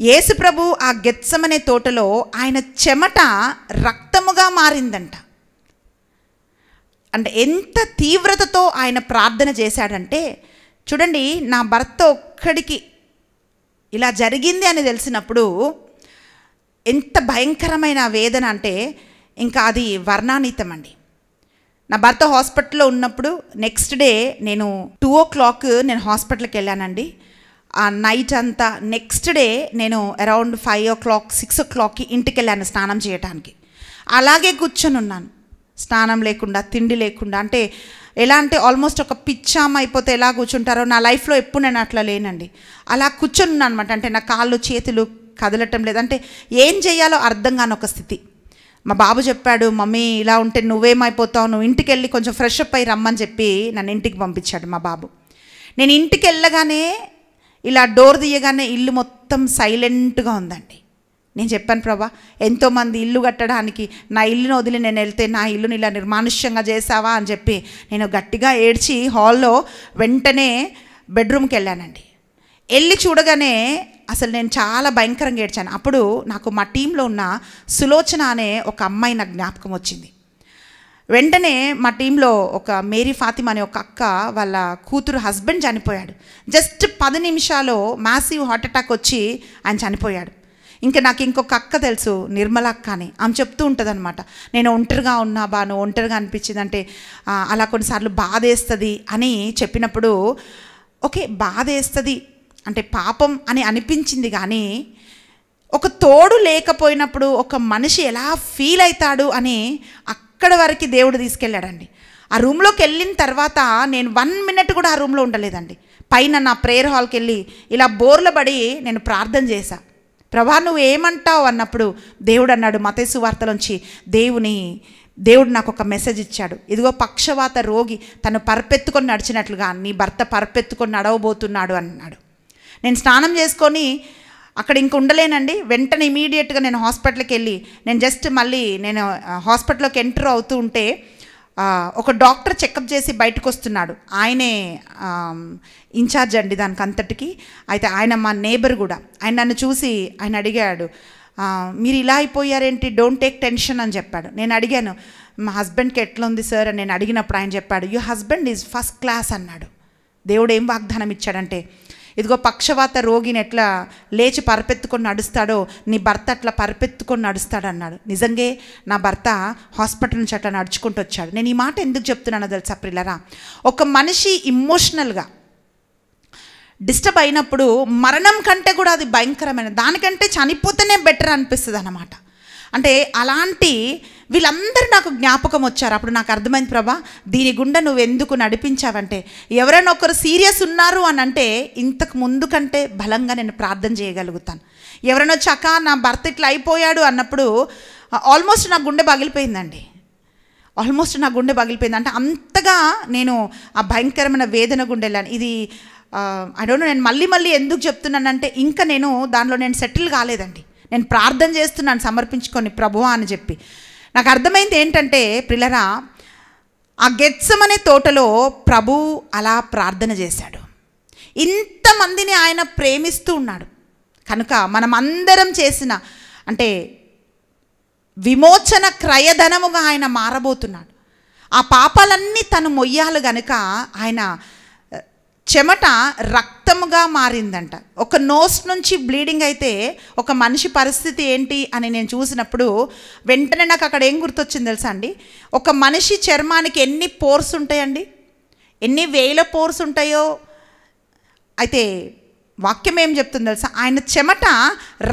యేసుప్రభు ఆ గెత్సమనే తోటలో ఆయన చెమట రక్తముగా మారిందంట అంటే ఎంత తీవ్రతతో ఆయన ప్రార్థన చేశాడంటే చూడండి నా భర్త ఒక్కడికి ఇలా జరిగింది అని తెలిసినప్పుడు ఎంత భయంకరమైన వేదన అంటే ఇంకా అది వర్ణానీతం అండి నా భర్త హాస్పిటల్లో ఉన్నప్పుడు నెక్స్ట్ డే నేను టూ ఓ క్లాక్ నేను హాస్పిటల్కి వెళ్ళానండి ఆ నైట్ అంతా నెక్స్ట్ డే నేను around five o'clock six ఓ క్లాక్కి ఇంటికి వెళ్ళాను స్నానం చేయడానికి అలాగే కూర్చొని ఉన్నాను స్నానం లేకుండా తిండి లేకుండా అంటే ఎలా అంటే ఆల్మోస్ట్ ఒక పిచ్చాం అయిపోతే ఎలా కూర్చుంటారో నా లైఫ్లో ఎప్పుడు నేను అట్లా లేనండి అలా కూర్చొని ఉన్నాను అనమాట అంటే నా కాళ్ళు చేతులు కదలటం లేదంటే ఏం చేయాలో అర్థం కాని ఒక స్థితి మా బాబు చెప్పాడు మమ్మీ ఇలా ఉంటే నువ్వేమైపోతావు నువ్వు ఇంటికి వెళ్ళి కొంచెం ఫ్రెష్ అప్ అయి రమ్మని చెప్పి నన్ను ఇంటికి పంపించాడు మా బాబు నేను ఇంటికి వెళ్ళగానే ఇలా డోర్ తీయగానే ఇల్లు మొత్తం సైలెంట్గా ఉందండి నేను చెప్పాను ప్రభా ఎంతోమంది ఇల్లు కట్టడానికి నా ఇల్లును వదిలి నేను వెళ్తే నా ఇల్లుని ఇలా నిర్మానుష్యంగా చేసావా అని చెప్పి నేను గట్టిగా ఏడ్చి హాల్లో వెంటనే బెడ్రూమ్కి వెళ్ళానండి వెళ్ళి చూడగానే అసలు నేను చాలా భయంకరంగా ఏడ్చాను అప్పుడు నాకు మా టీంలో ఉన్న సులోచన అనే ఒక అమ్మాయి నాకు జ్ఞాపకం వచ్చింది వెంటనే మా టీంలో ఒక మేరీ ఫాతిమ అనే ఒక అక్క వాళ్ళ కూతురు హస్బెండ్ చనిపోయాడు జస్ట్ పది నిమిషాలు మ్యాసివ్ హార్ట్అటాక్ వచ్చి ఆయన చనిపోయాడు ఇంకా నాకు ఇంకొక అక్క తెలుసు నిర్మల అక్క అని ఆమె చెప్తూ ఉంటుంది అనమాట నేను ఒంటరిగా ఉన్నా బాను ఒంటరిగా అనిపించింది అంటే అలా కొన్నిసార్లు బాధేస్తుంది అని చెప్పినప్పుడు ఓకే వేస్తుంది అంటే పాపం అని అనిపించింది కానీ ఒక తోడు లేకపోయినప్పుడు ఒక మనిషి ఎలా ఫీల్ అవుతాడు అని అక్కడ వరకు దేవుడు తీసుకెళ్ళాడండి ఆ రూమ్లోకి వెళ్ళిన తర్వాత నేను వన్ మినిట్ కూడా ఆ రూమ్లో ఉండలేదండి పైన నా ప్రేయర్ హాల్కి వెళ్ళి ఇలా బోర్ల పడి నేను ప్రార్థన చేశా ప్రభా నువ్వు ఏమంటావు అన్నప్పుడు దేవుడు అన్నాడు మతేసు వార్తలోంచి దేవుని దేవుడు నాకు ఒక మెసేజ్ ఇచ్చాడు ఇదిగో పక్షవాత రోగి తను పరపెత్తుకొని నడిచినట్లుగా నీ భర్త పరపెత్తుకొని నడవబోతున్నాడు అన్నాడు నేను స్నానం చేసుకొని అక్కడ ఇంక ఉండలేనండి వెంటనే ఇమీడియట్గా నేను హాస్పిటల్కి వెళ్ళి నేను జస్ట్ మళ్ళీ నేను హాస్పిటల్లోకి ఎంటర్ అవుతూ ఉంటే ఒక డాక్టర్ చెకప్ చేసి బయటకు వస్తున్నాడు ఆయనే ఇన్ఛార్జ్ అండి దానికి అంతటికి అయితే ఆయన మా నేబర్ కూడా ఆయన నన్ను చూసి ఆయన అడిగాడు మీరు ఇలా అయిపోయారేంటి డోంట్ టేక్ టెన్షన్ అని చెప్పాడు నేను అడిగాను మా హస్బెండ్కి ఎట్లా ఉంది సార్ అని నేను అడిగినప్పుడు ఆయన చెప్పాడు you husband is first class అన్నాడు దేవుడు ఏం వాగ్దానం ఇచ్చాడంటే ఇదిగో పక్షవాత రోగిని ఎట్లా లేచి పరపెత్తుకొని నడుస్తాడో నీ భర్త అట్లా పరపెత్తుకొని నడుస్తాడు అన్నాడు నిజంగా నా భర్త హాస్పిటల్ నుంచి అట్లా నడుచుకుంటూ వచ్చాడు నేను ఈ మాట ఎందుకు చెప్తున్నానో తెలుసా సప్రిలరా ఒక మనిషి ఇమోషనల్గా డిస్టర్బ్ అయినప్పుడు మరణం కంటే కూడా అది భయంకరమైన దానికంటే చనిపోతేనే బెటర్ అనిపిస్తుంది అన్నమాట అంటే అలాంటి వీళ్ళందరూ నాకు జ్ఞాపకం వచ్చారు అప్పుడు నాకు అర్థమైంది ప్రభా దీని గుండె నువ్వు ఎందుకు నడిపించావంటే ఎవరైనా ఒకరు సీరియస్ ఉన్నారు అని అంటే ఇంతకు ముందు కంటే బలంగా నేను ప్రార్థన చేయగలుగుతాను ఎవరైనా వచ్చాక నా భర్త ఇట్లా అయిపోయాడు అన్నప్పుడు ఆల్మోస్ట్ నా గుండె పగిలిపోయిందండి ఆల్మోస్ట్ నా గుండె పగిలిపోయింది అంటే అంతగా నేను ఆ భయంకరమైన వేదన గుండె వెళ్ళాను ఇది ఐ డోంట్ నేను మళ్ళీ మళ్ళీ ఎందుకు చెప్తున్నానంటే ఇంకా నేను దానిలో నేను సెటిల్ కాలేదండి నేను ప్రార్థన చేస్తున్నాను సమర్పించుకొని ప్రభువా అని చెప్పి నాకు అర్థమైంది ఏంటంటే పిల్లరా ఆ అనే తోటలో ప్రభు అలా ప్రార్థన చేశాడు ఇంతమందిని ఆయన ప్రేమిస్తూ ఉన్నాడు కనుక మనమందరం చేసిన అంటే విమోచన క్రయధనముగా ఆయన మారబోతున్నాడు ఆ పాపాలన్నీ తను మొయ్యాలి కనుక ఆయన చెమట రక్తముగా మారిందంట ఒక నోస్ నుంచి బ్లీడింగ్ అయితే ఒక మనిషి పరిస్థితి ఏంటి అని నేను చూసినప్పుడు వెంటనే నాకు అక్కడ ఏం గుర్తొచ్చింది తెలుసా అండి ఒక మనిషి చర్మానికి ఎన్ని పోర్స్ ఉంటాయండి ఎన్ని వేల పోర్స్ ఉంటాయో అయితే వాక్యం ఏం చెప్తుంది తెలుసా ఆయన చెమట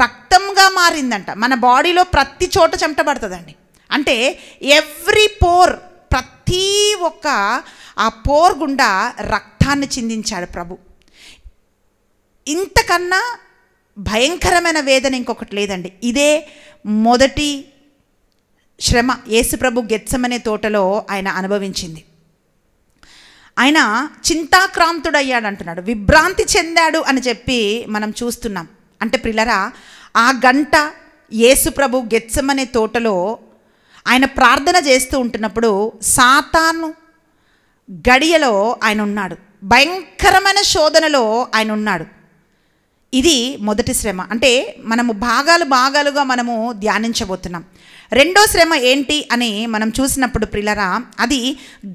రక్తంగా మారిందంట మన బాడీలో ప్రతి చోట చెమట పడుతుందండి అంటే ఎవ్రీ పోర్ ప్రతి ఒక్క ఆ పోర్ గుండా రక్త రక్తాన్ని చిందించాడు ప్రభు ఇంతకన్నా భయంకరమైన వేదన ఇంకొకటి లేదండి ఇదే మొదటి శ్రమ యేసుప్రభు గెత్సమనే తోటలో ఆయన అనుభవించింది ఆయన చింతాక్రాంతుడయ్యాడు అంటున్నాడు విభ్రాంతి చెందాడు అని చెప్పి మనం చూస్తున్నాం అంటే పిల్లరా ఆ గంట యేసుప్రభు గెత్సమనే తోటలో ఆయన ప్రార్థన చేస్తూ ఉంటున్నప్పుడు సాతాను గడియలో ఆయన ఉన్నాడు భయంకరమైన శోధనలో ఆయన ఉన్నాడు ఇది మొదటి శ్రమ అంటే మనము భాగాలు భాగాలుగా మనము ధ్యానించబోతున్నాం రెండో శ్రమ ఏంటి అని మనం చూసినప్పుడు ప్రిలరా అది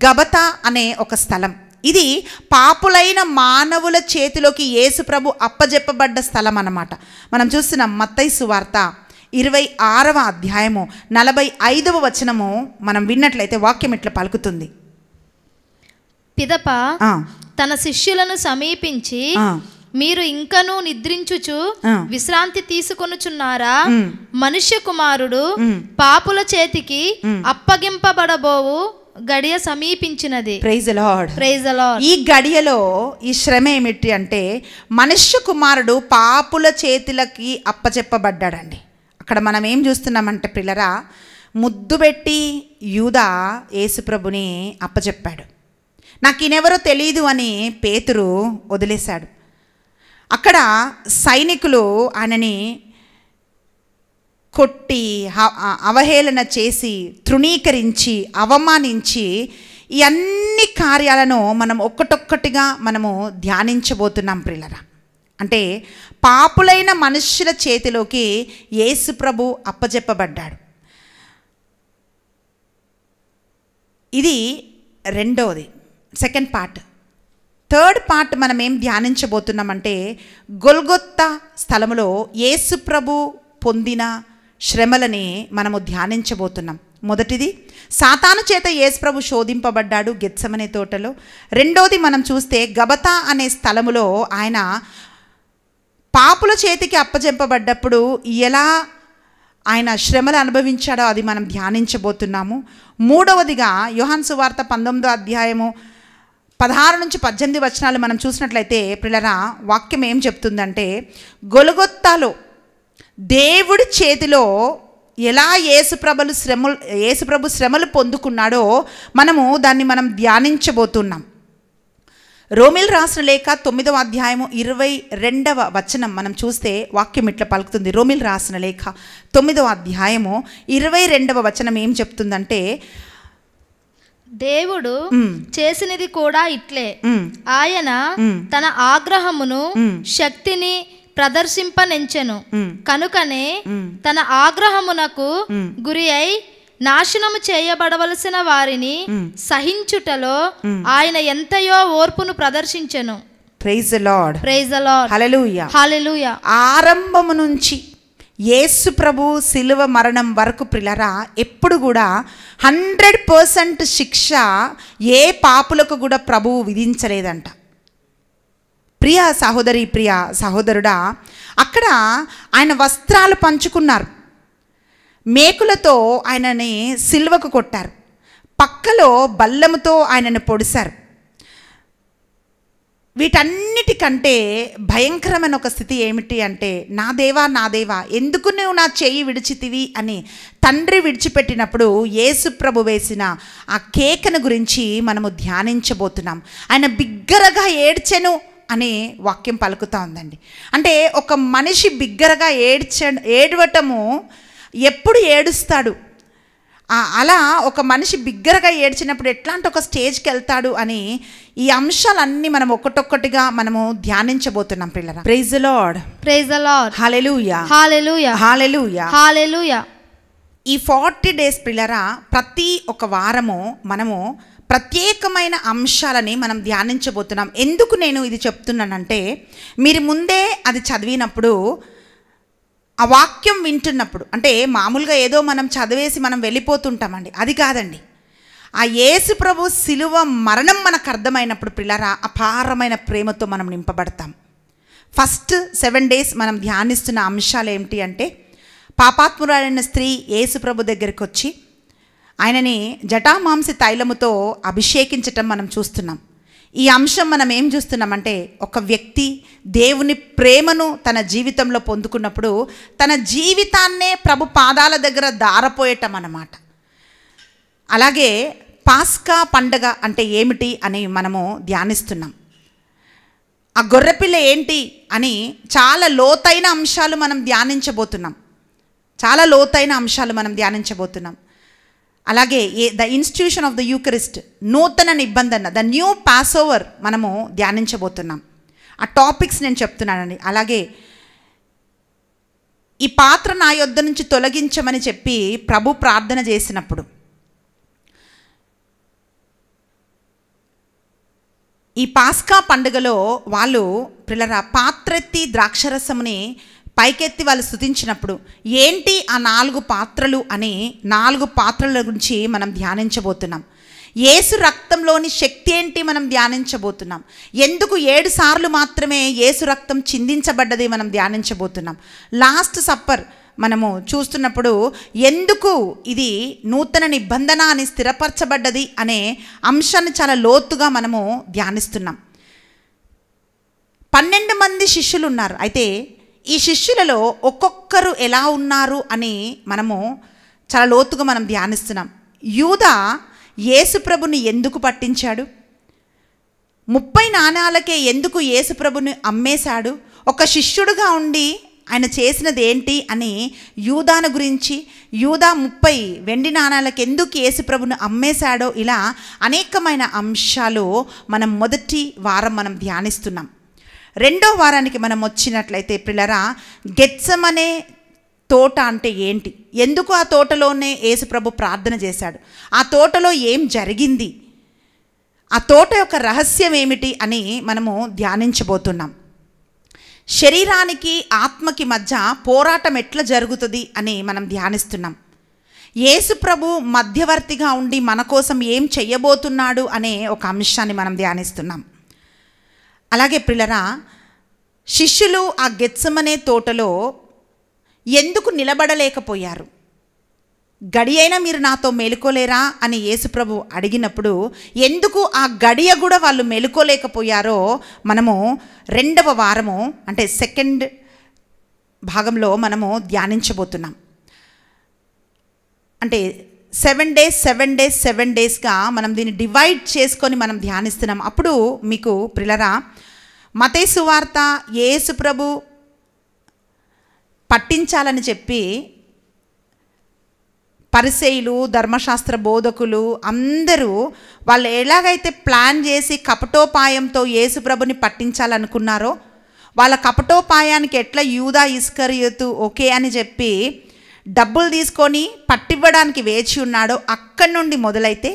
గబత అనే ఒక స్థలం ఇది పాపులైన మానవుల చేతిలోకి యేసుప్రభు అప్పజెప్పబడ్డ స్థలం అన్నమాట మనం చూస్తున్నాం మత్తైసు వార్త ఇరవై ఆరవ అధ్యాయము నలభై ఐదవ వచనము మనం విన్నట్లయితే వాక్యం ఇట్లా పలుకుతుంది పిదప తన శిష్యులను సమీపించి మీరు ఇంకనూ నిద్రించుచు విశ్రాంతి తీసుకొనుచున్నారా మనుష్య కుమారుడు పాపుల చేతికి అప్పగింపబడబోవు గడియ సమీపించినది ప్రైజ్ ప్రైజ్ ఈ గడియలో ఈ శ్రమ ఏమిటి అంటే మనుష్య కుమారుడు పాపుల చేతులకి అప్పచెప్పబడ్డాడండి అక్కడ మనం ఏం చూస్తున్నామంటే పిల్లరా ముద్దు పెట్టి యూదా యేసుప్రభుని అప్పచెప్పాడు నాకు ఇనెవరో తెలియదు అని పేతురు వదిలేశాడు అక్కడ సైనికులు ఆయనని కొట్టి అవహేళన చేసి తృణీకరించి అవమానించి ఈ అన్ని కార్యాలను మనం ఒక్కటొక్కటిగా మనము ధ్యానించబోతున్నాం ప్రిల్లరా అంటే పాపులైన మనుషుల చేతిలోకి యేసు ప్రభు అప్పజెప్పబడ్డాడు ఇది రెండవది సెకండ్ పార్ట్ థర్డ్ పార్ట్ మనం ఏం ధ్యానించబోతున్నామంటే గొల్గొత్త స్థలములో ఏసుప్రభు పొందిన శ్రమలని మనము ధ్యానించబోతున్నాం మొదటిది సాతాను చేత యేసుప్రభు శోధింపబడ్డాడు గెత్సమనే తోటలో రెండోది మనం చూస్తే గబత అనే స్థలములో ఆయన పాపుల చేతికి అప్పజెంపబడ్డప్పుడు ఎలా ఆయన శ్రమలు అనుభవించాడో అది మనం ధ్యానించబోతున్నాము మూడవదిగా యోహాన్ సువార్త పంతొమ్మిదో అధ్యాయము పదహారు నుంచి పద్దెనిమిది వచనాలు మనం చూసినట్లయితే పిల్లరా వాక్యం ఏం చెప్తుందంటే గొలుగొత్తాలో దేవుడి చేతిలో ఎలా ఏసుప్రభలు శ్రమలు ఏసుప్రభు శ్రమలు పొందుకున్నాడో మనము దాన్ని మనం ధ్యానించబోతున్నాం రోమిల్ రాసిన లేఖ తొమ్మిదవ అధ్యాయము ఇరవై రెండవ వచనం మనం చూస్తే వాక్యం ఇట్లా పలుకుతుంది రోమిల్ రాసిన లేఖ తొమ్మిదవ అధ్యాయము ఇరవై రెండవ వచనం ఏం చెప్తుందంటే దేవుడు చేసినది కూడా ఇట్లే ఆయన తన ఆగ్రహమును శక్తిని ప్రదర్శింపనెంచెను కనుకనే తన ఆగ్రహమునకు గురి అయి నాశనము చేయబడవలసిన వారిని సహించుటలో ఆయన ఎంతయో ఓర్పును ప్రదర్శించెను praise Lord praise Lord hallelujah hallelujah ఆరంభము నుంచి యేసు ప్రభు శిలువ మరణం వరకు ప్రిలరా ఎప్పుడు కూడా హండ్రెడ్ పర్సెంట్ శిక్ష ఏ పాపులకు కూడా ప్రభువు విధించలేదంట ప్రియ సహోదరి ప్రియ సహోదరుడా అక్కడ ఆయన వస్త్రాలు పంచుకున్నారు మేకులతో ఆయనని సిల్వకు కొట్టారు పక్కలో బల్లముతో ఆయనను పొడిశారు వీటన్నిటికంటే భయంకరమైన ఒక స్థితి ఏమిటి అంటే నా దేవా నా దేవా ఎందుకు నువ్వు నా చేయి విడిచితివి అని తండ్రి విడిచిపెట్టినప్పుడు యేసుప్రభు వేసిన ఆ కేకను గురించి మనము ధ్యానించబోతున్నాం ఆయన బిగ్గరగా ఏడ్చెను అనే వాక్యం పలుకుతూ ఉందండి అంటే ఒక మనిషి బిగ్గరగా ఏడ్చ ఏడవటము ఎప్పుడు ఏడుస్తాడు అలా ఒక మనిషి బిగ్గరగా ఏడ్చినప్పుడు ఎట్లాంటి ఒక స్టేజ్కి వెళ్తాడు అని ఈ అంశాలన్నీ మనం ఒకటొక్కటిగా మనము ధ్యానించబోతున్నాం పిల్లల praise Lord praise Lord hallelujah hallelujah hallelujah hallelujah ఈ ఫార్టీ డేస్ పిల్లరా ప్రతి ఒక వారము మనము ప్రత్యేకమైన అంశాలని మనం ధ్యానించబోతున్నాం ఎందుకు నేను ఇది చెప్తున్నానంటే మీరు ముందే అది చదివినప్పుడు ఆ వాక్యం వింటున్నప్పుడు అంటే మామూలుగా ఏదో మనం చదివేసి మనం వెళ్ళిపోతుంటామండి అది కాదండి ఆ యేసు ప్రభు శిలువ మరణం మనకు అర్థమైనప్పుడు పిల్లరా అపారమైన ప్రేమతో మనం నింపబడతాం ఫస్ట్ సెవెన్ డేస్ మనం ధ్యానిస్తున్న అంశాలు ఏమిటి అంటే పాపాత్మురాలైన స్త్రీ యేసు ప్రభు దగ్గరికి వచ్చి ఆయనని జటామాంసి తైలముతో అభిషేకించటం మనం చూస్తున్నాం ఈ అంశం మనం ఏం చూస్తున్నామంటే ఒక వ్యక్తి దేవుని ప్రేమను తన జీవితంలో పొందుకున్నప్పుడు తన జీవితాన్నే ప్రభు పాదాల దగ్గర దారపోయటం అన్నమాట అలాగే పాస్కా పండగ అంటే ఏమిటి అని మనము ధ్యానిస్తున్నాం ఆ గొర్రెపిల్ల ఏంటి అని చాలా లోతైన అంశాలు మనం ధ్యానించబోతున్నాం చాలా లోతైన అంశాలు మనం ధ్యానించబోతున్నాం అలాగే ఏ the institution of the Eucharist నూతన నిబంధన ద న్యూ పాస్ ఓవర్ మనము ధ్యానించబోతున్నాం ఆ టాపిక్స్ నేను చెప్తున్నానండి అలాగే ఈ పాత్ర నా యొద్ద నుంచి తొలగించమని చెప్పి ప్రభు ప్రార్థన చేసినప్పుడు ఈ పాస్కా పండుగలో వాళ్ళు పిల్లరా పాత్రెత్తి ద్రాక్షరసముని పైకెత్తి వాళ్ళు స్థుతించినప్పుడు ఏంటి ఆ నాలుగు పాత్రలు అనే నాలుగు పాత్రల గురించి మనం ధ్యానించబోతున్నాం ఏసు రక్తంలోని శక్తి ఏంటి మనం ధ్యానించబోతున్నాం ఎందుకు ఏడు సార్లు మాత్రమే ఏసు రక్తం చిందించబడ్డది మనం ధ్యానించబోతున్నాం లాస్ట్ సప్పర్ మనము చూస్తున్నప్పుడు ఎందుకు ఇది నూతన నిబంధన అని స్థిరపరచబడ్డది అనే అంశాన్ని చాలా లోతుగా మనము ధ్యానిస్తున్నాం పన్నెండు మంది శిష్యులు ఉన్నారు అయితే ఈ శిష్యులలో ఒక్కొక్కరు ఎలా ఉన్నారు అని మనము చాలా లోతుగా మనం ధ్యానిస్తున్నాం యూధ యేసుప్రభుని ఎందుకు పట్టించాడు ముప్పై నాణాలకే ఎందుకు యేసుప్రభుని అమ్మేశాడు ఒక శిష్యుడుగా ఉండి ఆయన చేసినది ఏంటి అని యూదాను గురించి యూదా ముప్పై వెండి నాణాలకు ఎందుకు యేసుప్రభును అమ్మేశాడో ఇలా అనేకమైన అంశాలు మనం మొదటి వారం మనం ధ్యానిస్తున్నాం రెండో వారానికి మనం వచ్చినట్లయితే పిల్లరా గెచ్చమనే తోట అంటే ఏంటి ఎందుకు ఆ తోటలోనే యేసుప్రభు ప్రార్థన చేశాడు ఆ తోటలో ఏం జరిగింది ఆ తోట యొక్క రహస్యం ఏమిటి అని మనము ధ్యానించబోతున్నాం శరీరానికి ఆత్మకి మధ్య పోరాటం ఎట్లా జరుగుతుంది అని మనం ధ్యానిస్తున్నాం యేసుప్రభు మధ్యవర్తిగా ఉండి మన కోసం ఏం చెయ్యబోతున్నాడు అనే ఒక అంశాన్ని మనం ధ్యానిస్తున్నాం అలాగే ప్రిలరా శిష్యులు ఆ గెత్సమనే తోటలో ఎందుకు నిలబడలేకపోయారు గడి అయినా మీరు నాతో మేలుకోలేరా అని యేసుప్రభు అడిగినప్పుడు ఎందుకు ఆ గడియ కూడా వాళ్ళు మేలుకోలేకపోయారో మనము రెండవ వారము అంటే సెకండ్ భాగంలో మనము ధ్యానించబోతున్నాం అంటే seven days seven days seven డేస్గా మనం దీన్ని డివైడ్ చేసుకొని మనం ధ్యానిస్తున్నాం అప్పుడు మీకు ప్రిలరా మతేసు వార్త ఏసుప్రభు ప్రభు పట్టించాలని చెప్పి పరిసేయులు ధర్మశాస్త్ర బోధకులు అందరూ వాళ్ళు ఎలాగైతే ప్లాన్ చేసి కపటోపాయంతో యేసుప్రభుని పట్టించాలనుకున్నారో వాళ్ళ కపటోపాయానికి ఎట్లా యూదా ఇస్కరియతు ఓకే అని చెప్పి డబ్బులు తీసుకొని పట్టివ్వడానికి వేచి ఉన్నాడో అక్కడి నుండి మొదలైతే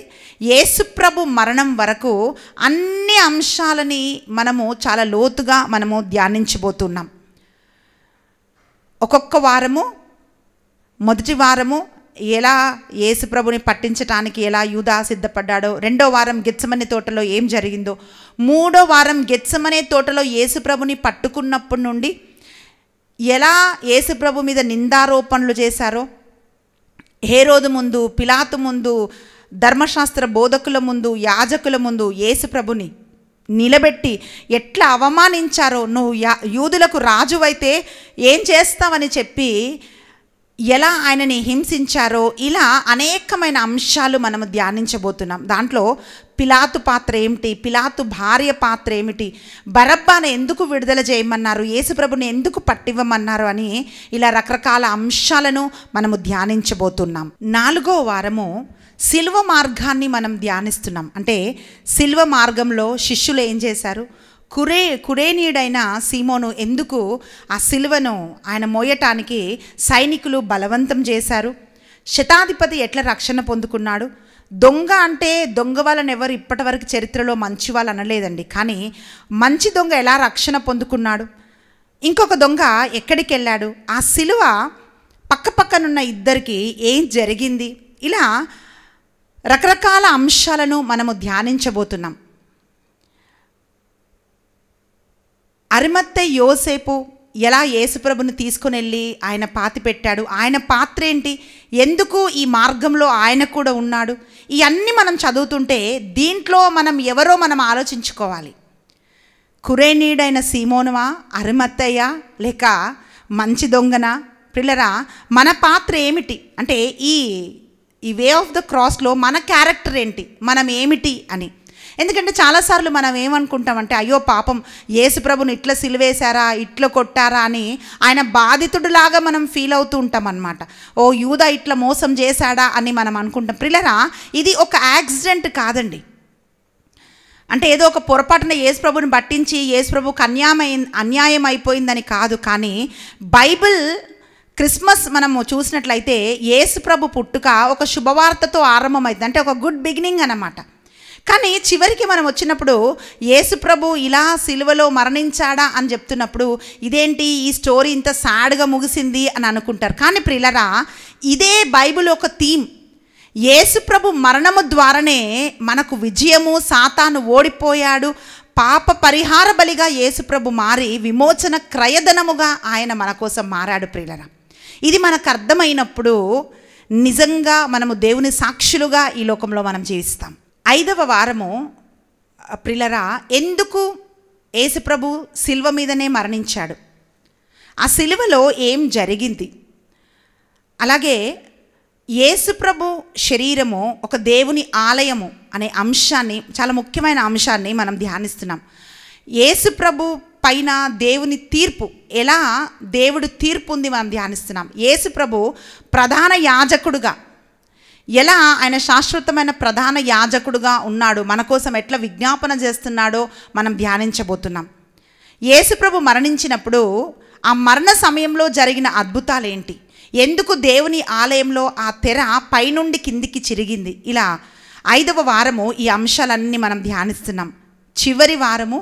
యేసుప్రభు మరణం వరకు అన్ని అంశాలని మనము చాలా లోతుగా మనము ధ్యానించబోతున్నాం ఒక్కొక్క వారము మొదటి వారము ఎలా యేసుప్రభుని పట్టించటానికి ఎలా యూదా సిద్ధపడ్డాడో రెండో వారం గెచ్చమనే తోటలో ఏం జరిగిందో మూడో వారం గెచ్చమనే తోటలో యేసుప్రభుని పట్టుకున్నప్పటి నుండి ఎలా యేసుప్రభు మీద నిందారోపణలు చేశారో హేరోదు ముందు పిలాతు ముందు ధర్మశాస్త్ర బోధకుల ముందు యాజకుల ముందు యేసుప్రభుని నిలబెట్టి ఎట్లా అవమానించారో నువ్వు యా యూదులకు రాజువైతే ఏం చేస్తావని చెప్పి ఎలా ఆయనని హింసించారో ఇలా అనేకమైన అంశాలు మనము ధ్యానించబోతున్నాం దాంట్లో పిలాతు పాత్ర ఏమిటి పిలాతు భార్య పాత్ర ఏమిటి బరబ్బాను ఎందుకు విడుదల చేయమన్నారు యేసుప్రభుని ఎందుకు పట్టివ్వమన్నారు అని ఇలా రకరకాల అంశాలను మనము ధ్యానించబోతున్నాం నాలుగో వారము శిల్వ మార్గాన్ని మనం ధ్యానిస్తున్నాం అంటే శిల్వ మార్గంలో శిష్యులు ఏం చేశారు కురే కురేనీయుడైన సీమోను ఎందుకు ఆ సిలువను ఆయన మోయటానికి సైనికులు బలవంతం చేశారు శతాధిపతి ఎట్లా రక్షణ పొందుకున్నాడు దొంగ అంటే దొంగ వాళ్ళని ఎవరు ఇప్పటివరకు చరిత్రలో మంచి వాళ్ళు అనలేదండి కానీ మంచి దొంగ ఎలా రక్షణ పొందుకున్నాడు ఇంకొక దొంగ ఎక్కడికి వెళ్ళాడు ఆ సిలువ పక్క పక్కనున్న ఇద్దరికి ఏం జరిగింది ఇలా రకరకాల అంశాలను మనము ధ్యానించబోతున్నాం అరిమత్త యోసేపు ఎలా యేసుప్రభుని తీసుకుని వెళ్ళి ఆయన పాతి పెట్టాడు ఆయన పాత్ర ఏంటి ఎందుకు ఈ మార్గంలో ఆయన కూడా ఉన్నాడు ఇవన్నీ మనం చదువుతుంటే దీంట్లో మనం ఎవరో మనం ఆలోచించుకోవాలి కురేనీడైన సీమోనువా అరిమత్తయ్య లేక మంచి దొంగన పిల్లరా మన పాత్ర ఏమిటి అంటే ఈ ఈ వే ఆఫ్ ద క్రాస్లో మన క్యారెక్టర్ ఏంటి మనం ఏమిటి అని ఎందుకంటే చాలాసార్లు మనం ఏమనుకుంటామంటే అయ్యో పాపం యేసుప్రభుని ఇట్లా సిలివేశారా ఇట్లా కొట్టారా అని ఆయన బాధితుడిలాగా మనం ఫీల్ అవుతూ ఉంటాం అనమాట ఓ యూద ఇట్లా మోసం చేశాడా అని మనం అనుకుంటాం పిల్లరా ఇది ఒక యాక్సిడెంట్ కాదండి అంటే ఏదో ఒక పొరపాటున యేసుప్రభుని పట్టించి యేసుప్రభు అన్యాయమై అన్యాయం అయిపోయిందని కాదు కానీ బైబిల్ క్రిస్మస్ మనము చూసినట్లయితే యేసుప్రభు పుట్టుక ఒక శుభవార్తతో ఆరంభమైంది అంటే ఒక గుడ్ బిగినింగ్ అన్నమాట కానీ చివరికి మనం వచ్చినప్పుడు యేసుప్రభు ఇలా సిలువలో మరణించాడా అని చెప్తున్నప్పుడు ఇదేంటి ఈ స్టోరీ ఇంత సాడ్గా ముగిసింది అని అనుకుంటారు కానీ ప్రిలరా ఇదే బైబిల్ ఒక థీమ్ యేసుప్రభు మరణము ద్వారానే మనకు విజయము సాతాను ఓడిపోయాడు పాప పరిహార బలిగా యేసుప్రభు మారి విమోచన క్రయధనముగా ఆయన మన కోసం మారాడు ప్రియులరా ఇది మనకు అర్థమైనప్పుడు నిజంగా మనము దేవుని సాక్షులుగా ఈ లోకంలో మనం జీవిస్తాం ఐదవ వారము ప్రిలరా ఎందుకు యేసుప్రభు శిల్వ మీదనే మరణించాడు ఆ శిలువలో ఏం జరిగింది అలాగే ఏసుప్రభు శరీరము ఒక దేవుని ఆలయము అనే అంశాన్ని చాలా ముఖ్యమైన అంశాన్ని మనం ధ్యానిస్తున్నాం ఏసుప్రభు పైన దేవుని తీర్పు ఎలా దేవుడు తీర్పు ఉంది మనం ధ్యానిస్తున్నాం ఏసుప్రభు ప్రధాన యాజకుడుగా ఎలా ఆయన శాశ్వతమైన ప్రధాన యాజకుడుగా ఉన్నాడు మన కోసం ఎట్లా విజ్ఞాపన చేస్తున్నాడో మనం ధ్యానించబోతున్నాం యేసుప్రభు మరణించినప్పుడు ఆ మరణ సమయంలో జరిగిన అద్భుతాలు ఏంటి ఎందుకు దేవుని ఆలయంలో ఆ తెర పైనుండి కిందికి చిరిగింది ఇలా ఐదవ వారము ఈ అంశాలన్నీ మనం ధ్యానిస్తున్నాం చివరి వారము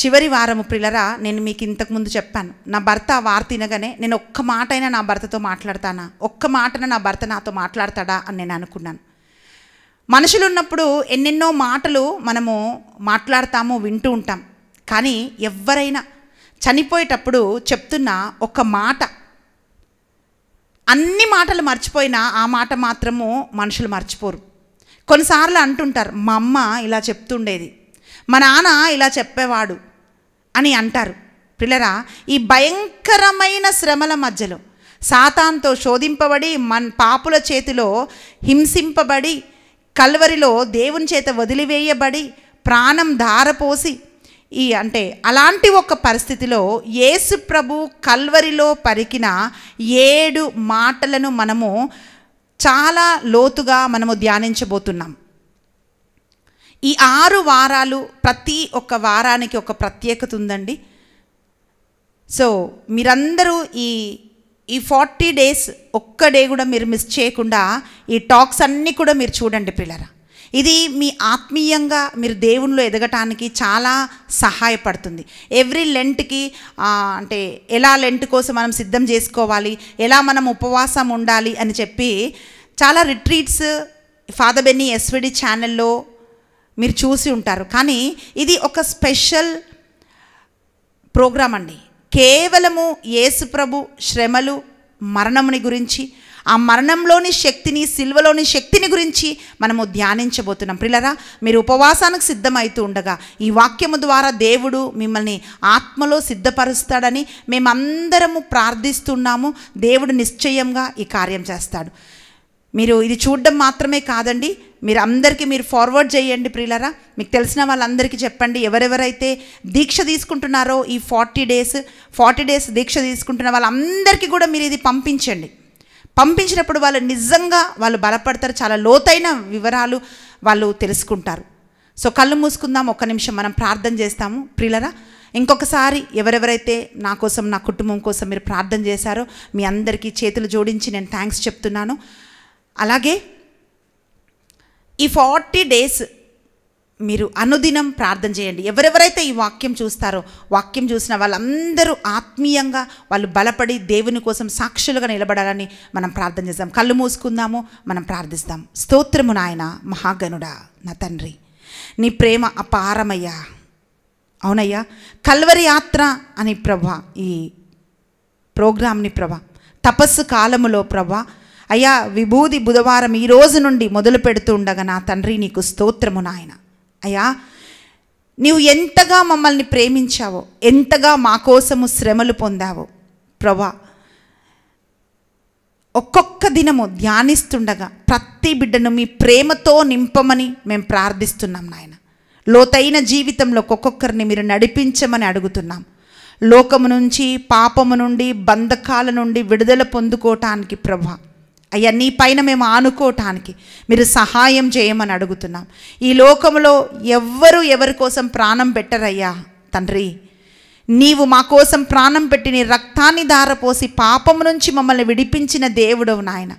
చివరి వారము ప్రిలరా నేను మీకు ఇంతకుముందు చెప్పాను నా భర్త వారు తినగానే నేను ఒక్క మాటైనా నా భర్తతో మాట్లాడతానా ఒక్క మాటన నా భర్త నాతో మాట్లాడతాడా అని నేను అనుకున్నాను మనుషులు ఉన్నప్పుడు ఎన్నెన్నో మాటలు మనము మాట్లాడతాము వింటూ ఉంటాం కానీ ఎవరైనా చనిపోయేటప్పుడు చెప్తున్న ఒక మాట అన్ని మాటలు మర్చిపోయినా ఆ మాట మాత్రము మనుషులు మర్చిపోరు కొన్నిసార్లు అంటుంటారు మా అమ్మ ఇలా చెప్తుండేది మా నాన్న ఇలా చెప్పేవాడు అని అంటారు పిల్లరా ఈ భయంకరమైన శ్రమల మధ్యలో సాతాంతో శోధింపబడి మన్ పాపుల చేతిలో హింసింపబడి కల్వరిలో దేవుని చేత వదిలివేయబడి ప్రాణం ధారపోసి ఈ అంటే అలాంటి ఒక పరిస్థితిలో యేసు ప్రభు కల్వరిలో పరికిన ఏడు మాటలను మనము చాలా లోతుగా మనము ధ్యానించబోతున్నాం ఈ ఆరు వారాలు ప్రతి ఒక్క వారానికి ఒక ప్రత్యేకత ఉందండి సో మీరందరూ ఈ ఈ ఫార్టీ డేస్ ఒక్క డే కూడా మీరు మిస్ చేయకుండా ఈ టాక్స్ అన్నీ కూడా మీరు చూడండి పిల్లరా ఇది మీ ఆత్మీయంగా మీరు దేవుణ్ణిలో ఎదగటానికి చాలా సహాయపడుతుంది ఎవ్రీ లెంట్కి అంటే ఎలా లెంట్ కోసం మనం సిద్ధం చేసుకోవాలి ఎలా మనం ఉపవాసం ఉండాలి అని చెప్పి చాలా రిట్రీట్స్ ఫాదర్ బెన్నీ ఎస్విడి ఛానల్లో మీరు చూసి ఉంటారు కానీ ఇది ఒక స్పెషల్ ప్రోగ్రాం అండి కేవలము యేసుప్రభు శ్రమలు మరణముని గురించి ఆ మరణంలోని శక్తిని సిల్వలోని శక్తిని గురించి మనము ధ్యానించబోతున్నాం పిల్లరా మీరు ఉపవాసానికి సిద్ధమవుతూ ఉండగా ఈ వాక్యము ద్వారా దేవుడు మిమ్మల్ని ఆత్మలో సిద్ధపరుస్తాడని మేమందరము ప్రార్థిస్తున్నాము దేవుడు నిశ్చయంగా ఈ కార్యం చేస్తాడు మీరు ఇది చూడడం మాత్రమే కాదండి మీరు అందరికీ మీరు ఫార్వర్డ్ చేయండి ప్రియులరా మీకు తెలిసిన వాళ్ళందరికీ చెప్పండి ఎవరెవరైతే దీక్ష తీసుకుంటున్నారో ఈ ఫార్టీ డేస్ ఫార్టీ డేస్ దీక్ష తీసుకుంటున్న వాళ్ళందరికీ కూడా మీరు ఇది పంపించండి పంపించినప్పుడు వాళ్ళు నిజంగా వాళ్ళు బలపడతారు చాలా లోతైన వివరాలు వాళ్ళు తెలుసుకుంటారు సో కళ్ళు మూసుకుందాం ఒక్క నిమిషం మనం ప్రార్థన చేస్తాము ప్రియులరా ఇంకొకసారి ఎవరెవరైతే నా కోసం నా కుటుంబం కోసం మీరు ప్రార్థన చేశారో మీ అందరికీ చేతులు జోడించి నేను థ్యాంక్స్ చెప్తున్నాను అలాగే ఈ ఫార్టీ డేస్ మీరు అనుదినం ప్రార్థన చేయండి ఎవరెవరైతే ఈ వాక్యం చూస్తారో వాక్యం చూసిన వాళ్ళందరూ ఆత్మీయంగా వాళ్ళు బలపడి దేవుని కోసం సాక్షులుగా నిలబడాలని మనం ప్రార్థన చేస్తాం కళ్ళు మూసుకుందాము మనం ప్రార్థిస్తాం స్తోత్రము నాయన మహాగనుడా నా తండ్రి నీ ప్రేమ అపారమయ్యా అవునయ్యా కల్వరి యాత్ర అని ప్రభా ఈ ప్రోగ్రామ్ని ప్రభా తపస్సు కాలములో ప్రభా అయ్యా విభూది బుధవారం ఈ రోజు నుండి మొదలు పెడుతూ ఉండగా నా తండ్రి నీకు స్తోత్రము నాయన అయ్యా నీవు ఎంతగా మమ్మల్ని ప్రేమించావో ఎంతగా మా కోసము శ్రమలు పొందావో ప్రభా ఒక్కొక్క దినము ధ్యానిస్తుండగా ప్రతి బిడ్డను మీ ప్రేమతో నింపమని మేము ప్రార్థిస్తున్నాం నాయన లోతైన జీవితంలో ఒక్కొక్కరిని మీరు నడిపించమని అడుగుతున్నాం లోకము నుంచి పాపము నుండి బంధకాల నుండి విడుదల పొందుకోవటానికి ప్రభా అయ్యా నీ పైన మేము ఆనుకోవటానికి మీరు సహాయం చేయమని అడుగుతున్నాం ఈ లోకంలో ఎవ్వరు ఎవరి కోసం ప్రాణం పెట్టరయ్యా తండ్రి నీవు మా కోసం ప్రాణం పెట్టి నీ రక్తాన్ని ధారపోసి పాపం నుంచి మమ్మల్ని విడిపించిన దేవుడవు నాయన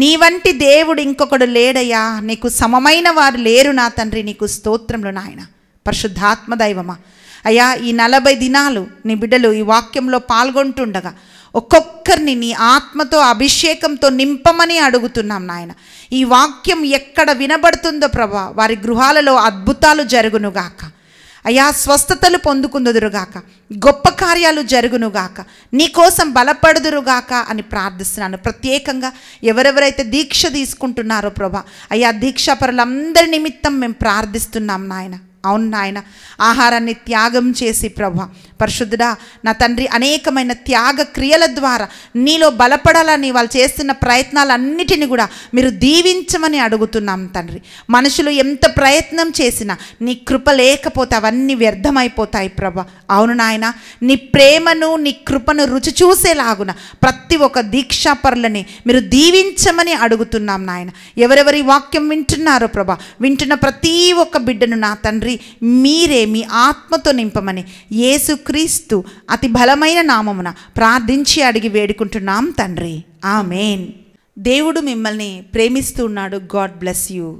నీ వంటి దేవుడు ఇంకొకడు లేడయ్యా నీకు సమమైన వారు లేరు నా తండ్రి నీకు స్తోత్రములు నాయన పరిశుద్ధాత్మ దైవమా అయ్యా ఈ నలభై దినాలు నీ బిడ్డలు ఈ వాక్యంలో పాల్గొంటుండగా ఒక్కొక్కరిని నీ ఆత్మతో అభిషేకంతో నింపమని అడుగుతున్నాం నాయన ఈ వాక్యం ఎక్కడ వినబడుతుందో ప్రభా వారి గృహాలలో అద్భుతాలు జరుగునుగాక అయా స్వస్థతలు పొందుకుందరుగాక గొప్ప కార్యాలు జరుగునుగాక నీకోసం బలపడుదురుగాక అని ప్రార్థిస్తున్నాను ప్రత్యేకంగా ఎవరెవరైతే దీక్ష తీసుకుంటున్నారో ప్రభా అయ్యా దీక్షాపరులందరి నిమిత్తం మేము ప్రార్థిస్తున్నాం నాయన అవును నాయన ఆహారాన్ని త్యాగం చేసి ప్రభా పరిశుద్ధుడా నా తండ్రి అనేకమైన త్యాగ క్రియల ద్వారా నీలో బలపడాలని వాళ్ళు చేస్తున్న ప్రయత్నాలన్నిటిని కూడా మీరు దీవించమని అడుగుతున్నాం తండ్రి మనుషులు ఎంత ప్రయత్నం చేసినా నీ కృప లేకపోతే అవన్నీ వ్యర్థమైపోతాయి ప్రభ అవును నాయన నీ ప్రేమను నీ కృపను రుచి చూసేలాగున ప్రతి ఒక్క దీక్షాపరులని మీరు దీవించమని అడుగుతున్నాం నాయన ఎవరెవరి వాక్యం వింటున్నారో ప్రభా వింటున్న ప్రతి ఒక్క బిడ్డను నా తండ్రి మీరే మీ ఆత్మతో నింపమని ఏసు క్రీస్తు అతి బలమైన నామమున ప్రార్థించి అడిగి వేడుకుంటున్నాం తండ్రి ఆమెన్ దేవుడు మిమ్మల్ని ప్రేమిస్తున్నాడు గాడ్ బ్లెస్ యూ